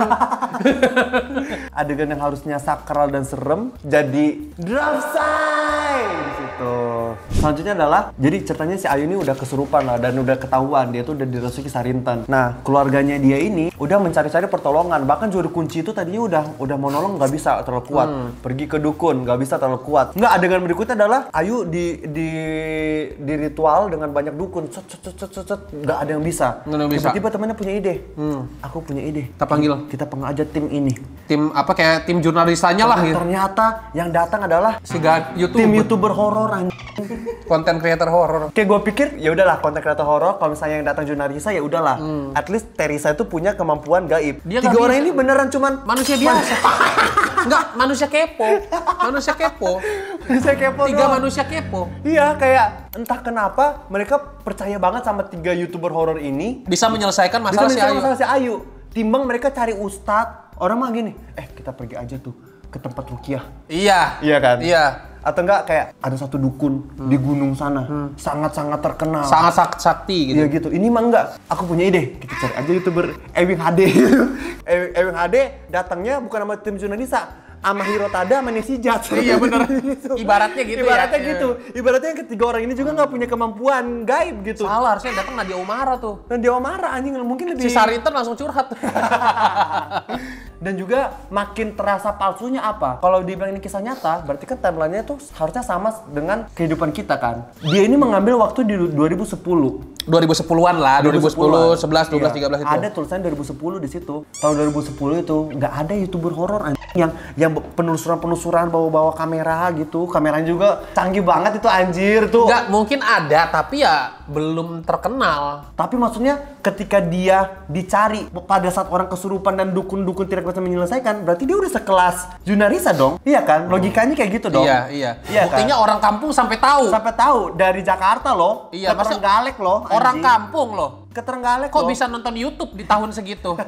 Adegan yang harusnya sakral dan serem jadi drop sign di situ. Selanjutnya adalah jadi ceritanya si Ayu ini udah kesurupan lah dan udah ketahuan dia tuh udah dirasuki sarintan. Nah, keluarganya dia ini udah mencari-cari pertolongan, bahkan juru kunci itu tadinya udah udah mau nolong nggak bisa terlalu kuat. Hmm. Pergi ke dukun nggak bisa terlalu kuat. Nggak adegan pertanyaan berikutnya adalah Ayu di di di ritual dengan banyak dukun. Cet cet cet cet cet nggak ada yang bisa. Tiba-tiba temannya punya ide. Hmm. Aku punya ide. Kita panggil. Kita panggil aja tim ini. Tim apa kayak tim jurnalisannya lah gitu. Ternyata yang datang adalah si YouTuber. Tim YouTuber horor konten creator horor. Kayak gue pikir ya udahlah konten creator horor kalau misalnya yang datang jurnalisnya ya udahlah. Hmm. At least Teresa itu punya kemampuan gaib. Dia Tiga orang ini beneran cuman manusia biasa. Enggak, manusia kepo. Manusia kepo. manusia kepo tiga doang. manusia kepo iya kayak entah kenapa mereka percaya banget sama tiga youtuber horor ini bisa menyelesaikan masalah bisa menyelesaikan si Ayu si Ayu timbang mereka cari ustadz orang mah gini eh kita pergi aja tuh ke tempat rukiah iya iya kan iya atau enggak kayak ada satu dukun hmm. di gunung sana hmm. sangat sangat sangat terkenal sangat sak sakti gitu ya gitu ini mah enggak aku punya ide kita cari aja youtuber Ewing HD Ewing HD datangnya bukan sama tim Junanisa sama Hirotada sama Nesijat. Iya benar. Gitu. Ibaratnya gitu ya. Ibaratnya ya. gitu. Iya. Ibaratnya yang ketiga orang ini juga nggak punya kemampuan gaib gitu. Salah, harusnya datang Nadia Omara tuh. Nadia Omara anjing mungkin lebih Si Sariton langsung curhat. Dan juga makin terasa palsunya apa? Kalau dibilang ini kisah nyata, berarti kan timelinenya tuh harusnya sama dengan kehidupan kita kan. Dia ini mengambil waktu di 2010. 2010-an lah, 2010, 2010 11, 12, iya. 13 itu. Ada tulisan 2010 di situ. Tahun 2010 itu nggak ada youtuber horor yang yang penelusuran-penelusuran bawa-bawa kamera gitu. Kameranya juga canggih banget itu anjir tuh. nggak mungkin ada tapi ya belum terkenal. Tapi maksudnya ketika dia dicari pada saat orang kesurupan dan dukun-dukun tidak bisa menyelesaikan, berarti dia udah sekelas Junarisa dong. Iya kan? Hmm. Logikanya kayak gitu dong. Iya, iya. iya Buktinya kan? orang kampung sampai tahu. Sampai tahu dari Jakarta loh. Iya, ke galek loh. Orang kampung loh. Ke Kok loh. bisa nonton YouTube di tahun segitu?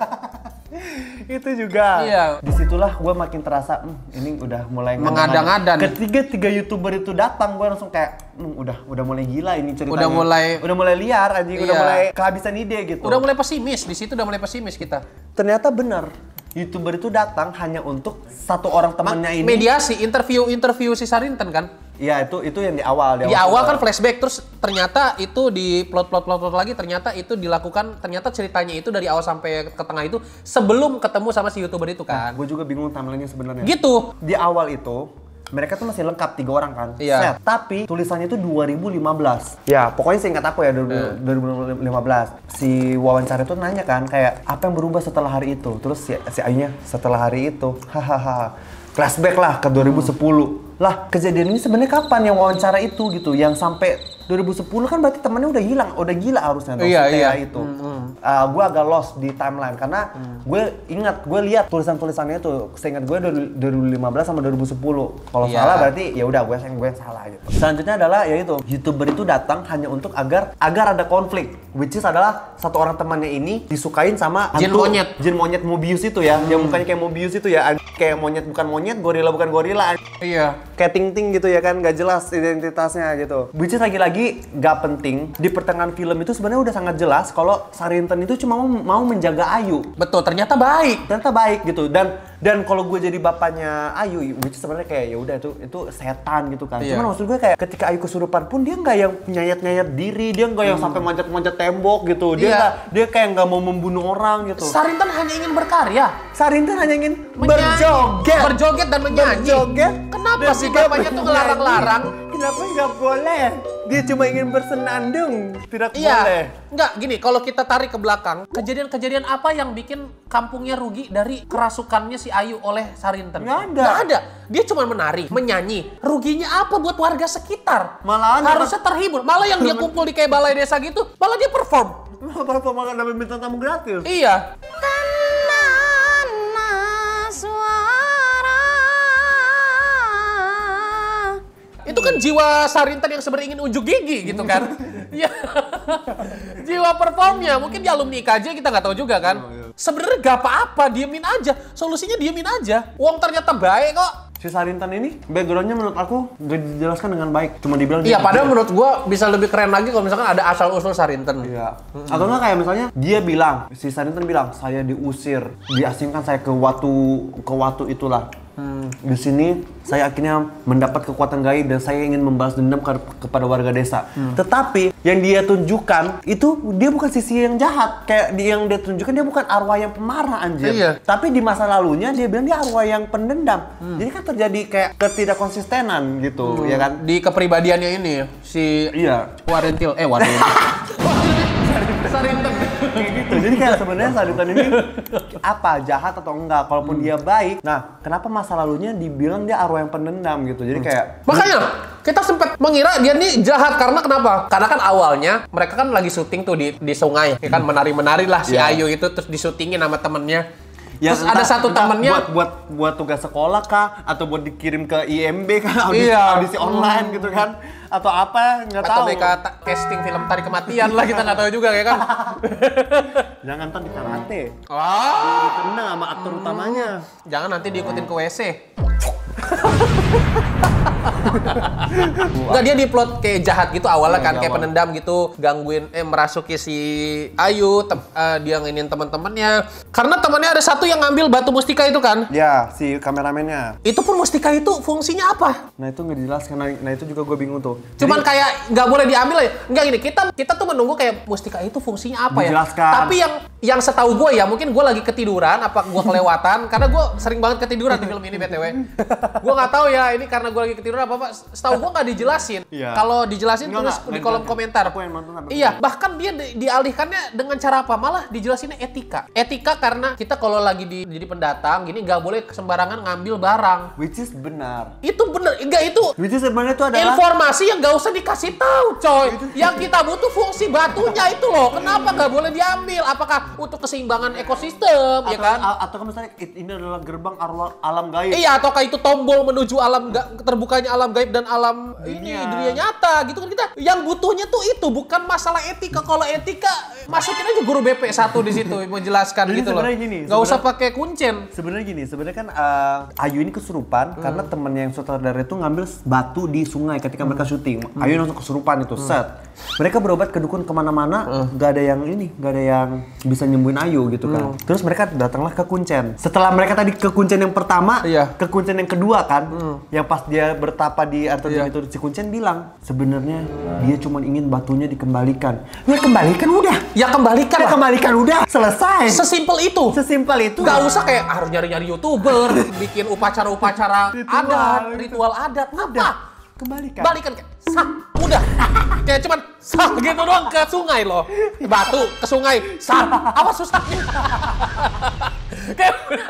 itu juga iya. disitulah gue makin terasa mmm, ini udah mulai mengada-ngada ketiga tiga youtuber itu datang gue langsung kayak mmm, udah udah mulai gila ini ceritanya udah mulai udah mulai liar anjing iya. udah mulai kehabisan ide gitu udah mulai pesimis di situ udah mulai pesimis kita ternyata benar youtuber itu datang hanya untuk satu orang temannya ini mediasi interview interview si Sarinten kan Iya itu itu yang di awal di di awal kan flashback terus ternyata itu di plot plot plot plot lagi ternyata itu dilakukan ternyata ceritanya itu dari awal sampai ke tengah itu sebelum ketemu sama si youtuber itu nah, kan. Nah, gue juga bingung timelinenya sebenarnya. Gitu. Di awal itu mereka tuh masih lengkap tiga orang kan. Iya. Set. Tapi tulisannya itu 2015. Ya, pokoknya singkat aku ya 2015. Yeah. Iya. Si wawancara itu nanya kan kayak apa yang berubah setelah hari itu. Terus si, si Ayunya setelah hari itu. Hahaha. Flashback lah ke 2010. Hmm lah kejadian ini sebenarnya kapan yang wawancara itu gitu yang sampai 2010 kan berarti temennya udah hilang udah gila harusnya dong iya, si iya. itu mm, -hmm. Uh, hmm. ah, gue agak lost di timeline karena mm. gue ingat gue lihat tulisan-tulisannya itu seingat gue 2015 sama 2010 kalau yeah. salah berarti ya udah gue yang gue salah gitu selanjutnya adalah yaitu youtuber itu datang hanya untuk agar agar ada konflik which is adalah satu orang temannya ini disukain sama jin monyet jin monyet Mobius itu ya mm. yang hmm. mukanya kayak Mobius itu ya kayak monyet bukan monyet, gorila bukan gorila. Iya. Kayak ting-ting gitu ya kan, nggak jelas identitasnya gitu. Which lagi-lagi nggak penting. Di pertengahan film itu sebenarnya udah sangat jelas kalau Sarinton itu cuma mau menjaga Ayu. Betul, ternyata baik. Ternyata baik gitu. Dan dan kalau gue jadi bapaknya Ayu, which sebenarnya kayak ya udah itu itu setan gitu kan. Iya. Cuman maksud gue kayak ketika Ayu kesurupan pun dia nggak yang nyayat-nyayat diri, dia nggak yang hmm. sampai manjat-manjat tembok gitu. Dia iya. gak, dia kayak nggak mau membunuh orang gitu. Sarinton hanya ingin berkarya. Sarinton hanya ingin berjalan berjoget berjoget dan menyanyi berjoget kenapa dan sih bapaknya tuh ngelarang-larang kenapa nggak boleh dia cuma ingin bersenandung tidak iya. boleh nggak gini kalau kita tarik ke belakang kejadian-kejadian apa yang bikin kampungnya rugi dari kerasukannya si Ayu oleh Sarinten nggak ada nggak ada dia cuma menari menyanyi ruginya apa buat warga sekitar malah harusnya terhibur malah yang dia kumpul di kayak balai desa gitu malah dia perform perform malah bintang tamu gratis iya Tanah suara itu kan jiwa Sarintan yang sebenarnya ingin unjuk gigi gitu kan ya jiwa performnya mungkin di alumni IKJ kita nggak tahu juga kan iya, iya. sebenarnya gak apa-apa diemin aja solusinya diemin aja uang ternyata baik kok si Sarintan ini backgroundnya menurut aku gak dijelaskan dengan baik cuma dibilang iya padahal menurut gue bisa lebih keren lagi kalau misalkan ada asal usul Sarintan iya atau enggak kayak misalnya dia bilang si Sarintan bilang saya diusir diasingkan saya ke watu ke watu itulah Hmm. Di sini saya akhirnya mendapat kekuatan gaib dan saya ingin membahas dendam ke kepada warga desa. Hmm. Tetapi yang dia tunjukkan itu dia bukan sisi yang jahat. Kayak yang dia tunjukkan dia bukan arwah yang pemarah anjir. Iya. Tapi di masa lalunya dia bilang dia arwah yang pendendam. Hmm. Jadi kan terjadi kayak ketidakkonsistenan gitu, hmm. ya kan? Di kepribadiannya ini si Iya. Warentil eh Warentil. Sarin kayak gitu. Jadi kayak sebenarnya Sadukan ini apa jahat atau enggak, kalaupun hmm. dia baik. Nah, kenapa masa lalunya dibilang dia arwah yang pendendam gitu. Jadi kayak Makanya kita sempat mengira dia ini jahat karena kenapa? Karena kan awalnya mereka kan lagi syuting tuh di di sungai, ya kan hmm. menari-menari lah si yeah. Ayu itu terus disutingin sama temennya yang Terus ada satu temennya buat, buat buat tugas sekolah kah atau buat dikirim ke IMB kan audisi, iya. audisi online gitu kan atau apa nggak tahu. Atau mereka casting film tari kematian lah kita nggak tahu juga ya kan. Jangan nonton di karate. Oh. Ah. Kena sama aktor utamanya. Jangan nanti diikutin ke WC. Enggak dia diplot kayak jahat gitu awalnya iya, kan kayak penendam gitu gangguin eh merasuki si Ayu tem uh, dia nginin teman-temannya karena temannya ada satu yang ngambil batu mustika itu kan ya si kameramennya itu pun mustika itu fungsinya apa nah itu nggak dijelaskan nah, nah itu juga gue bingung tuh cuman kayak nggak boleh diambil ya nggak gini kita kita tuh menunggu kayak mustika itu fungsinya apa ya? dijelaskan. ya tapi yang yang setahu gue ya mungkin gue lagi ketiduran apa gue kelewatan karena gue sering banget ketiduran di film ini btw gue nggak tahu ya ini karena gue lagi ketiduran apa-apa. Setahu gua nggak dijelasin. Iya. Kalau dijelasin Enggak, tulis di kolom komentar. Aku yang nonton iya Iya, bahkan dia di- dialihkannya dengan cara apa? Malah dijelasinnya etika. Etika karena kita kalau lagi di, jadi pendatang gini nggak boleh sembarangan ngambil barang. Which is benar. Itu benar. enggak itu Which is sebenarnya itu adalah informasi yang nggak usah dikasih tahu, coy. Yang kita butuh fungsi batunya itu loh. Kenapa nggak boleh diambil? Apakah untuk keseimbangan ekosistem, ya atau, ya kan? atau misalnya ini adalah gerbang alam gaib. Iya, ataukah itu tombol menuju alam nggak terbukanya alam alam gaib dan alam dunia. ini dunia nyata gitu kan kita yang butuhnya tuh itu bukan masalah etika kalau etika masukin aja guru BP satu di situ menjelaskan Jadi gitu loh gini, nggak usah pakai kuncen sebenarnya gini sebenarnya kan uh, Ayu ini kesurupan hmm. karena temennya yang sutradara itu ngambil batu di sungai ketika hmm. mereka syuting hmm. Ayu langsung kesurupan itu hmm. set mereka berobat ke dukun kemana-mana hmm. nggak hmm. ada yang ini nggak ada yang bisa nyembuhin Ayu gitu kan hmm. terus mereka datanglah ke kuncen setelah mereka tadi ke kuncen yang pertama iya. ke kuncen yang kedua kan hmm. yang pas dia bertapa apa di Arthur yeah. si Kuncen bilang sebenarnya dia cuma ingin batunya dikembalikan. Ya kembalikan udah. Ya kembalikan. Ya lah. kembalikan udah. Selesai. Sesimpel itu. Sesimpel itu. nggak usah kayak ah, harus nyari-nyari youtuber, bikin upacara-upacara ritual, adat, gitu. ritual adat. Apa? Kembalikan. Balikan kayak sah. Udah. kayak cuman sah gitu doang ke sungai loh. Batu ke sungai. Sah. Apa susahnya? kayak udah.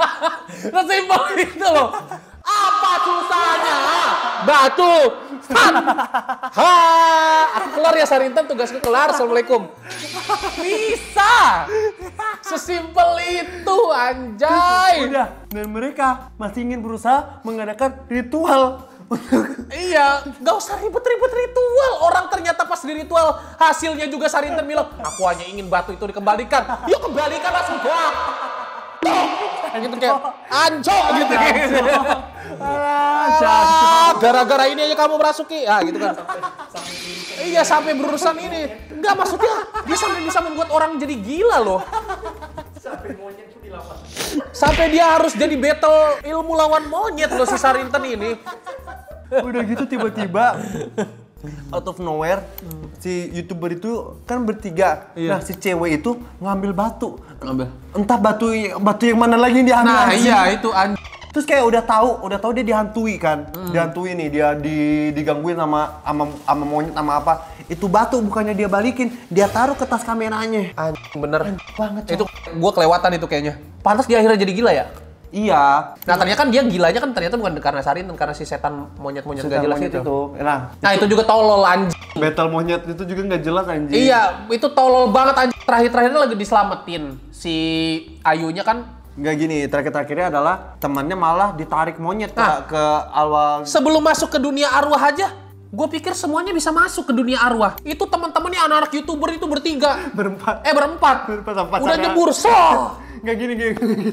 Sesimpel itu loh. Apa susahnya? Batu. Ha, aku kelar ya Sarintan, tugasku kelar. Assalamualaikum. Bisa. Sesimpel itu, anjay. Udah. Dan mereka masih ingin berusaha mengadakan ritual iya, gak usah ribet-ribet ritual. Orang ternyata pas di ritual hasilnya juga Sarinten bilang, aku hanya ingin batu itu dikembalikan. Yuk kembalikan langsung gitu kayak ancok gitu gara-gara ini aja kamu merasuki ah gitu kan iya sampai berurusan ini nggak maksudnya dia sampai bisa membuat orang jadi gila loh sampai sampai dia harus jadi battle ilmu lawan monyet loh si Sarinten ini udah gitu tiba-tiba out of nowhere hmm. si youtuber itu kan bertiga iya. nah si cewek itu ngambil batu ngambil entah batu batu yang mana lagi yang diambil nah iya itu an terus kayak udah tahu udah tahu dia dihantui kan hmm. dihantui nih dia di, digangguin sama sama sama monyet sama apa itu batu bukannya dia balikin dia taruh ke tas kameranya anjing bener anjing banget cowok. itu gua kelewatan itu kayaknya pantas dia akhirnya jadi gila ya Iya. Nah ternyata kan dia gilanya kan ternyata bukan karena sarin, karena si setan monyet-monyet nggak jelas monyet itu. itu. Nah, nah itu, juga tolol anjing. Battle monyet itu juga nggak jelas anjing. Iya, itu tolol banget anjing. Terakhir-terakhirnya lagi diselamatin si Ayunya kan Nggak gini, terakhir-terakhirnya adalah temannya malah ditarik monyet nah, ke, ke awal. Sebelum masuk ke dunia arwah aja, Gue pikir semuanya bisa masuk ke dunia arwah. Itu teman-temannya anak-anak youtuber itu bertiga. Berempat. Eh berempat. Berempat sama Udah nyebur. So. Gak gini, gini, gini,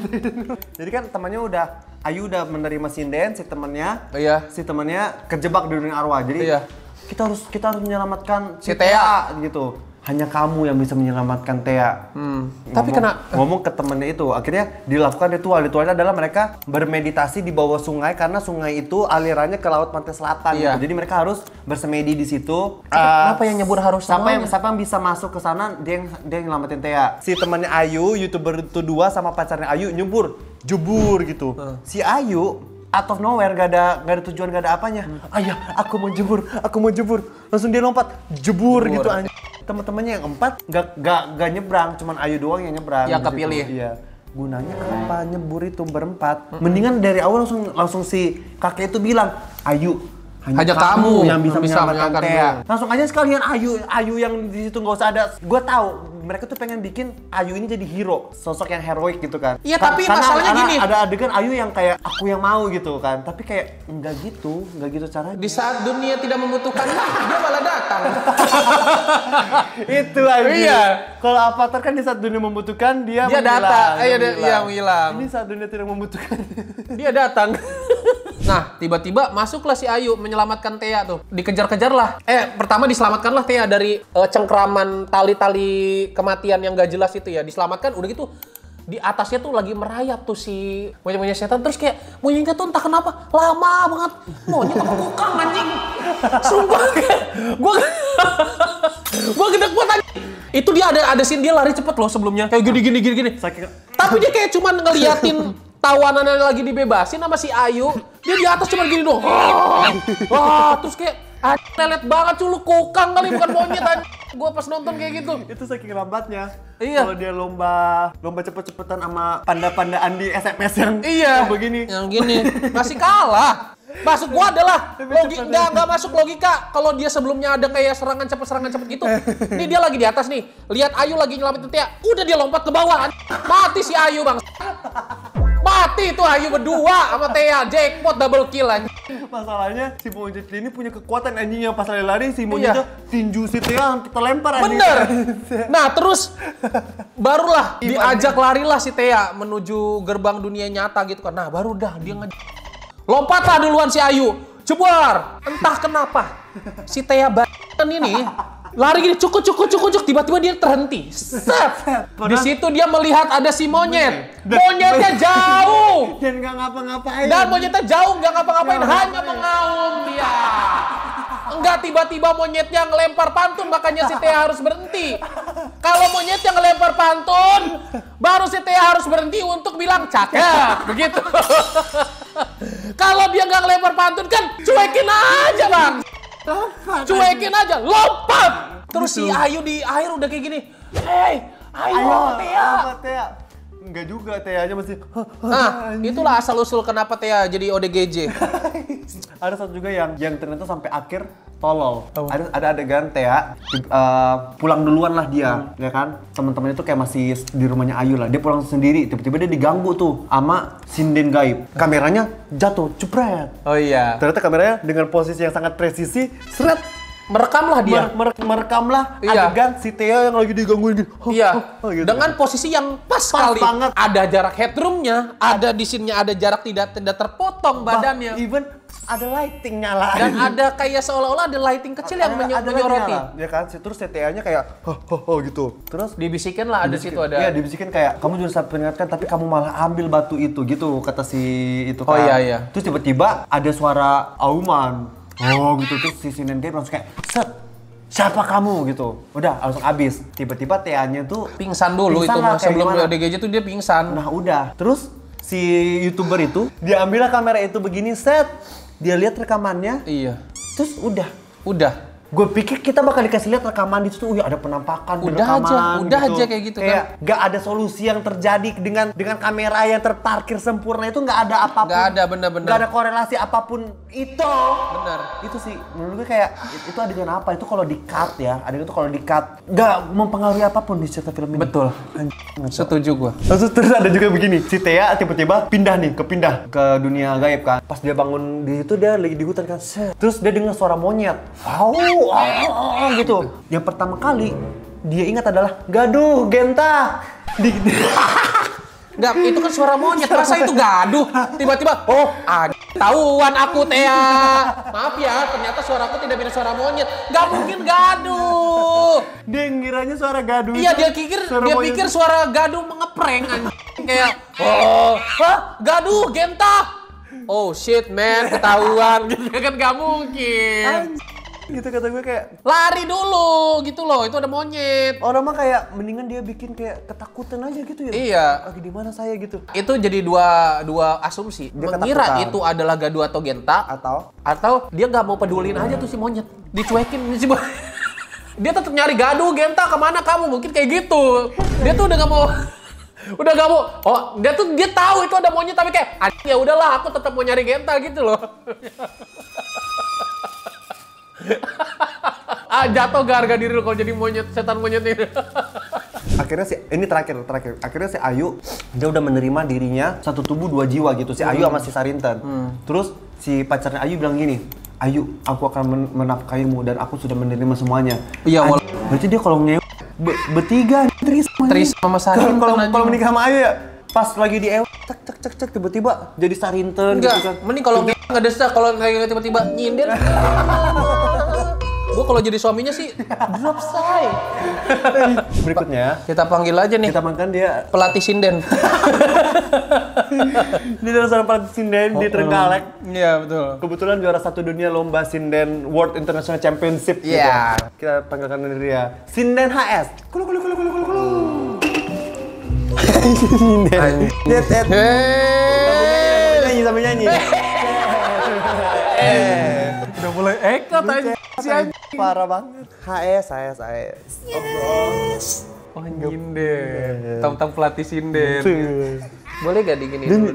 Jadi kan temannya udah, Ayu udah menerima sinden, si temannya. Iya. Si temannya kejebak di dunia arwah. Jadi iya. kita harus kita harus menyelamatkan si Tea gitu hanya kamu yang bisa menyelamatkan Thea. Hmm. Ngomong, Tapi kena ngomong ke temennya itu, akhirnya dilakukan ritual. Ritualnya adalah mereka bermeditasi di bawah sungai karena sungai itu alirannya ke laut pantai selatan. Iya. Gitu. Jadi mereka harus bersemedi di situ. Siapa, uh, yang nyebur harus siapa yang siapa yang bisa masuk ke sana dia yang dia yang nyelamatin Thea. Si temennya Ayu, youtuber itu dua sama pacarnya Ayu nyebur, jebur gitu. Hmm. Si Ayu out of nowhere gak ada gak ada tujuan gak ada apanya hmm. ayah aku mau jebur aku mau jebur langsung dia lompat jebur, jebur. gitu anjing teman-temannya yang empat gak, gak gak nyebrang cuman Ayu doang yang nyebrang ya kepilih iya gunanya apa nyebur itu berempat mendingan dari awal langsung langsung si kakek itu bilang Ayu hanya, hanya kamu, kamu yang bisa, bisa menyelamatkan Tea. Ya. Langsung aja sekalian Ayu, Ayu yang di situ nggak usah ada. Gue tahu mereka tuh pengen bikin Ayu ini jadi hero, sosok yang heroik gitu kan. Iya, tapi karena, masalahnya karena gini. Ada adegan Ayu yang kayak aku yang mau gitu kan, tapi kayak nggak gitu, nggak gitu caranya. Di saat dunia tidak membutuhkan dia malah datang. itu aja. Iya. Kalau Avatar kan di saat dunia membutuhkan dia dia datang. Iya, dia, dia Ini saat dunia tidak membutuhkan dia datang. Nah, tiba-tiba masuklah si Ayu menyelamatkan Thea tuh. Dikejar-kejar lah. Eh, pertama diselamatkanlah lah Thea dari uh, cengkraman tali-tali kematian yang gak jelas itu ya. Diselamatkan udah gitu di atasnya tuh lagi merayap tuh si monyet-monyet setan terus kayak monyetnya tuh entah kenapa lama banget monyet apa kukang anjing sumpah gue, gue gede kuat anjing itu dia ada ada scene dia lari cepet loh sebelumnya kayak gini gini gini gini tapi dia kayak cuman ngeliatin tawanannya lagi dibebasin sama si Ayu, dia di atas cuma gini doang. Wah, ah, terus kayak telet banget culu kokang kali bukan monyet gue pas nonton kayak gitu itu saking lambatnya iya kalau dia lomba lomba cepet-cepetan sama panda-pandaan di SMS yang iya yang begini yang gini masih kalah Masuk gua adalah logi gak, masuk logika. Kalau dia sebelumnya ada kayak serangan cepet serangan cepet gitu. Ini dia lagi di atas nih. Lihat Ayu lagi nyelamatin Tia. Udah dia lompat ke bawah. Mati si Ayu, Bang. Mati itu Ayu berdua sama Tia jackpot double kill anjing. Masalahnya si Monjet ini punya kekuatan anjing yang pas lari-lari si Monjet iya. tinju si kita terlempar anjing. Bener. Nah, terus barulah diajak larilah si Tia menuju gerbang dunia nyata gitu kan. Nah, baru dah dia nge Lompatlah duluan si Ayu. Cebuar. Entah kenapa si Tea ini lari gini cukup cukup cukup cukup tiba-tiba dia terhenti set di situ dia melihat ada si monyet monyetnya jauh dan nggak ngapa-ngapain dan monyetnya jauh nggak ngapa-ngapain hanya mengaum dia Enggak tiba-tiba monyetnya ngelempar pantun makanya si Tia harus berhenti. Kalau monyet yang ngelempar pantun baru si Tia harus berhenti untuk bilang cakep begitu. Kalau dia nggak ngelempar pantun kan cuekin aja bang lompat cuekin aja lompat terus si gitu. Ayu di air udah kayak gini hei Ayu, Ayu Tia Tia Enggak juga, Tia aja masih Nah, itulah asal-usul kenapa Tia jadi ODGJ Ada satu juga yang yang ternyata sampai akhir tolol. Oh. Ada ada adegan Thea uh, eh, pulang duluan lah dia, hmm. ya kan? Teman-temannya tuh kayak masih di rumahnya Ayu lah. Dia pulang sendiri, tiba-tiba dia diganggu tuh sama sinden gaib. Kameranya jatuh, jepret. Oh iya. Ternyata kameranya dengan posisi yang sangat presisi, seret merekamlah dia. Mer merekamlah iya. adegan si Theo yang lagi digangguin. gitu. Oh, iya. Oh, oh, gitu. Dengan posisi yang pas, pas sekali. Banget. Ada jarak headroomnya, ada di sini ada jarak tidak tidak terpotong bah, badannya. Even ada lighting nyala. Dan ada kayak seolah-olah ada lighting kecil A yang menyo ada menyoroti. ya kan? Terus cta nya kayak oh, ho, ho, gitu. Terus dibisikin lah ada situ ada. Iya, dibisikin kayak kamu jurusan peringatkan tapi kamu malah ambil batu itu gitu kata si itu oh, kan. Oh iya iya. Terus tiba-tiba ada suara auman oh gitu terus si Sinan dia langsung kayak set siapa kamu gitu udah langsung abis tiba-tiba TA nya tuh pingsan dulu pingsan itu lah, sebelum DGJ tuh dia pingsan nah udah terus si youtuber itu dia ambil kamera itu begini set dia lihat rekamannya iya terus udah udah gue pikir kita bakal dikasih lihat rekaman di situ, ya ada penampakan, udah rekaman, aja, udah gitu. aja kayak gitu kayak kan. Gak ada solusi yang terjadi dengan dengan kamera yang terparkir sempurna itu nggak ada apapun. Gak ada bener-bener. Gak ada korelasi apapun itu. Bener. Itu sih menurut gue kayak itu adegan apa itu kalau di cut ya adegan itu kalau di cut nggak mempengaruhi apapun di cerita film ini. Betul. Setuju gue. Terus, terus ada juga begini si Thea tiba-tiba pindah nih kepindah ke dunia gaib kan. Pas dia bangun di situ dia lagi di hutan kan. Terus dia dengar suara monyet. Wow. Oh, oh, oh, gitu. Yang pertama kali dia ingat adalah gaduh genta. Di, Enggak, itu kan suara monyet. Masa itu gaduh? Tiba-tiba, oh, ah, tahuan aku, Tea. Maaf ya, ternyata suaraku tidak mirip suara monyet. Gak mungkin gaduh. Dia ngiranya suara gaduh. Iya, dia pikir dia monyet. pikir suara gaduh mengepreng. Kayak, oh, hah, gaduh, genta. Oh shit, man, ketahuan. Gitu kan gak mungkin. Anj- gitu kata gue kayak lari dulu gitu loh itu ada monyet orang mah kayak mendingan dia bikin kayak ketakutan aja gitu ya iya lagi di mana saya gitu itu jadi dua dua asumsi dia mengira ketakutan. itu adalah gaduh atau genta atau atau dia nggak mau pedulin hmm. aja tuh si monyet dicuekin si monyet dia tetap nyari gaduh genta kemana kamu mungkin kayak gitu dia tuh udah gak mau udah gak mau oh dia tuh dia tahu itu ada monyet tapi kayak ah, ya udahlah aku tetap mau nyari genta gitu loh ah jatuh gak harga diri lo kalau jadi monyet setan monyet ini akhirnya si ini terakhir terakhir akhirnya si Ayu dia udah menerima dirinya satu tubuh dua jiwa gitu si Ayu sama si Sarintan hmm. terus si pacarnya Ayu bilang gini Ayu aku akan men menafkahimu dan aku sudah menerima semuanya iya wala- berarti dia kalau ngewe betiga, bertiga tris sama Sarintan kalau menikah sama Ayu ya pas lagi di ew cek cek cek cek tiba-tiba jadi sarinten gitu Enggak. gitu kan mending kalau nggak nggak desa kalau kayak tiba-tiba nyindir gue kalau jadi suaminya sih drop say berikutnya kita panggil aja nih kita panggil dia pelatih sinden ini adalah seorang pelatih sinden oh, di Trenggalek oh. iya betul kebetulan juara satu dunia lomba sinden World International Championship gitu. iya gitu. kita panggilkan dia sinden HS kulu kulu kulu kulu kulu kulu sinden dead at nyanyi sambil nyanyi udah mulai eka aja si parah banget HS e HS e HS e oh nyinden Tam-tam pelatih sinden boleh gak digini dulu?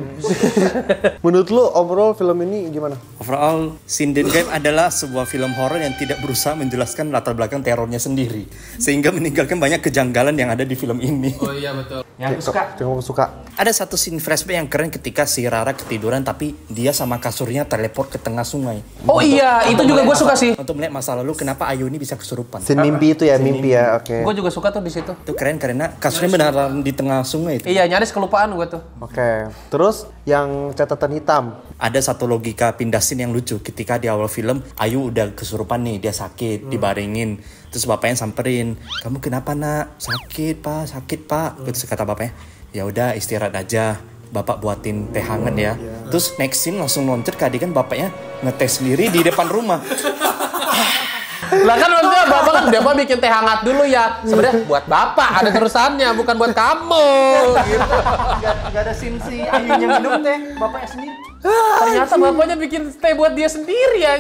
Menurut lu overall film ini gimana? Overall, Sinden Game adalah sebuah film horor yang tidak berusaha menjelaskan latar belakang terornya sendiri. Sehingga meninggalkan banyak kejanggalan yang ada di film ini. Oh iya betul. Yang aku suka. Yang suka. Ada satu scene flashback yang keren ketika si Rara ketiduran tapi dia sama kasurnya teleport ke tengah sungai. Oh untuk, iya, itu juga gue suka sih. Untuk melihat masa lalu kenapa Ayu ini bisa kesurupan. Scene mimpi itu ya, mimpi, mimpi ya, oke. Okay. Gue juga suka tuh di situ. Itu keren karena kasurnya beneran di tengah sungai. Itu. Iya, nyaris kelupaan gue tuh. Oke, okay. terus yang catatan hitam. Ada satu logika pindasin yang lucu ketika di awal film Ayu udah kesurupan nih, dia sakit, hmm. dibaringin. Terus bapaknya samperin, "Kamu kenapa, Nak? Sakit, Pak, sakit, Pak." Hmm. Terus kata bapaknya, "Ya udah, istirahat aja." Bapak buatin teh hangat ya. Iya. Terus next scene langsung loncat ke adik kan bapaknya ngetes sendiri di depan rumah. Lah kan maksudnya bapak kan bapak bikin teh hangat dulu ya. Sebenarnya buat bapak ada terusannya, bukan buat kamu. Gitu. Gak, gak ada simsi ayunya minum teh, bapaknya sendiri. Ah, Ternyata bapaknya bikin teh buat dia sendiri ya.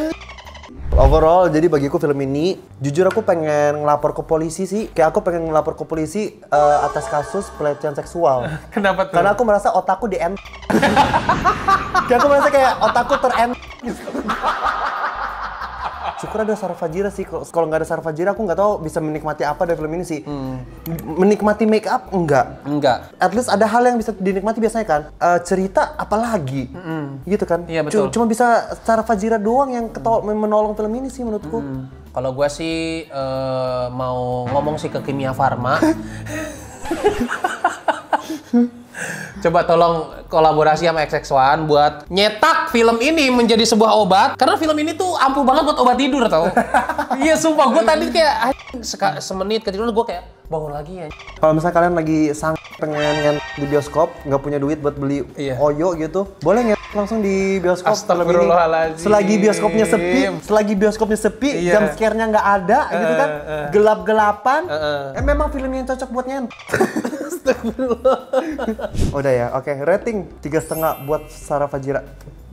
Overall, jadi bagiku film ini, jujur aku pengen ngelapor ke polisi sih. Kayak aku pengen ngelapor ke polisi uh, atas kasus pelecehan seksual. Kenapa tuh? Karena aku merasa otakku di Kayak aku merasa kayak otakku ter syukur ada Sarah Fajira sih kalau nggak ada Sarah Fajira aku nggak tahu bisa menikmati apa dari film ini sih hmm. menikmati make up enggak enggak at least ada hal yang bisa dinikmati biasanya kan uh, cerita apalagi -hmm. gitu kan iya betul cuma bisa Sarah Fajira doang yang ketol hmm. menolong film ini sih menurutku hmm. kalau gue sih uh, mau ngomong sih ke Kimia Farma Coba tolong kolaborasi sama XX1 buat nyetak film ini menjadi sebuah obat. Karena film ini tuh ampuh banget buat obat tidur tau. Iya sumpah, gue tadi kayak semenit ketiduran gue kayak bangun lagi ya. Kalau misalnya kalian lagi sang pengen ngen di bioskop nggak punya duit buat beli iya. oyo gitu boleh nggak langsung di bioskop selagi bioskopnya sepi selagi bioskopnya sepi iya. jam scare-nya nggak ada uh, gitu kan uh, gelap-gelapan uh, uh. eh memang film yang cocok buat ngen udah ya oke okay. rating tiga setengah buat Sarah Fajira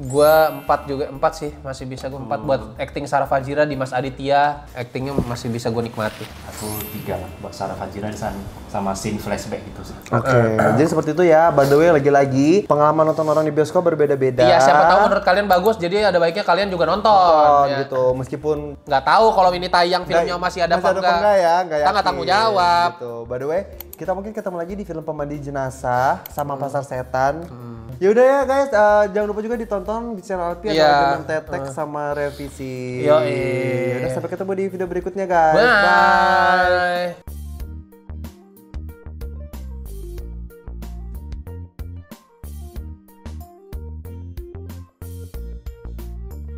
gue empat juga empat sih masih bisa gue empat hmm. buat acting Sarah Fajira di Mas Aditya actingnya masih bisa gue nikmati aku tiga lah buat Sarah Fajira di sana sama scene flashback gitu sih oke oh, Oke, okay. jadi seperti itu ya. By the way, lagi-lagi pengalaman nonton orang di bioskop berbeda-beda. Iya, siapa tahu menurut kalian bagus, jadi ada baiknya kalian juga nonton. nonton ya. gitu, meskipun nggak tahu kalau ini tayang filmnya gak, masih ada masih apa enggak. enggak ya, enggak kita nggak tanggung jawab. Gitu. By the way, kita mungkin ketemu lagi di film Pemandi Jenazah sama hmm. Pasar Setan. Hmm. Yaudah ya guys, uh, jangan lupa juga ditonton di channel Alpi yeah. ada Tetek uh. sama Revisi. Yo, Yaudah sampai ketemu di video berikutnya guys. Bye. Bye.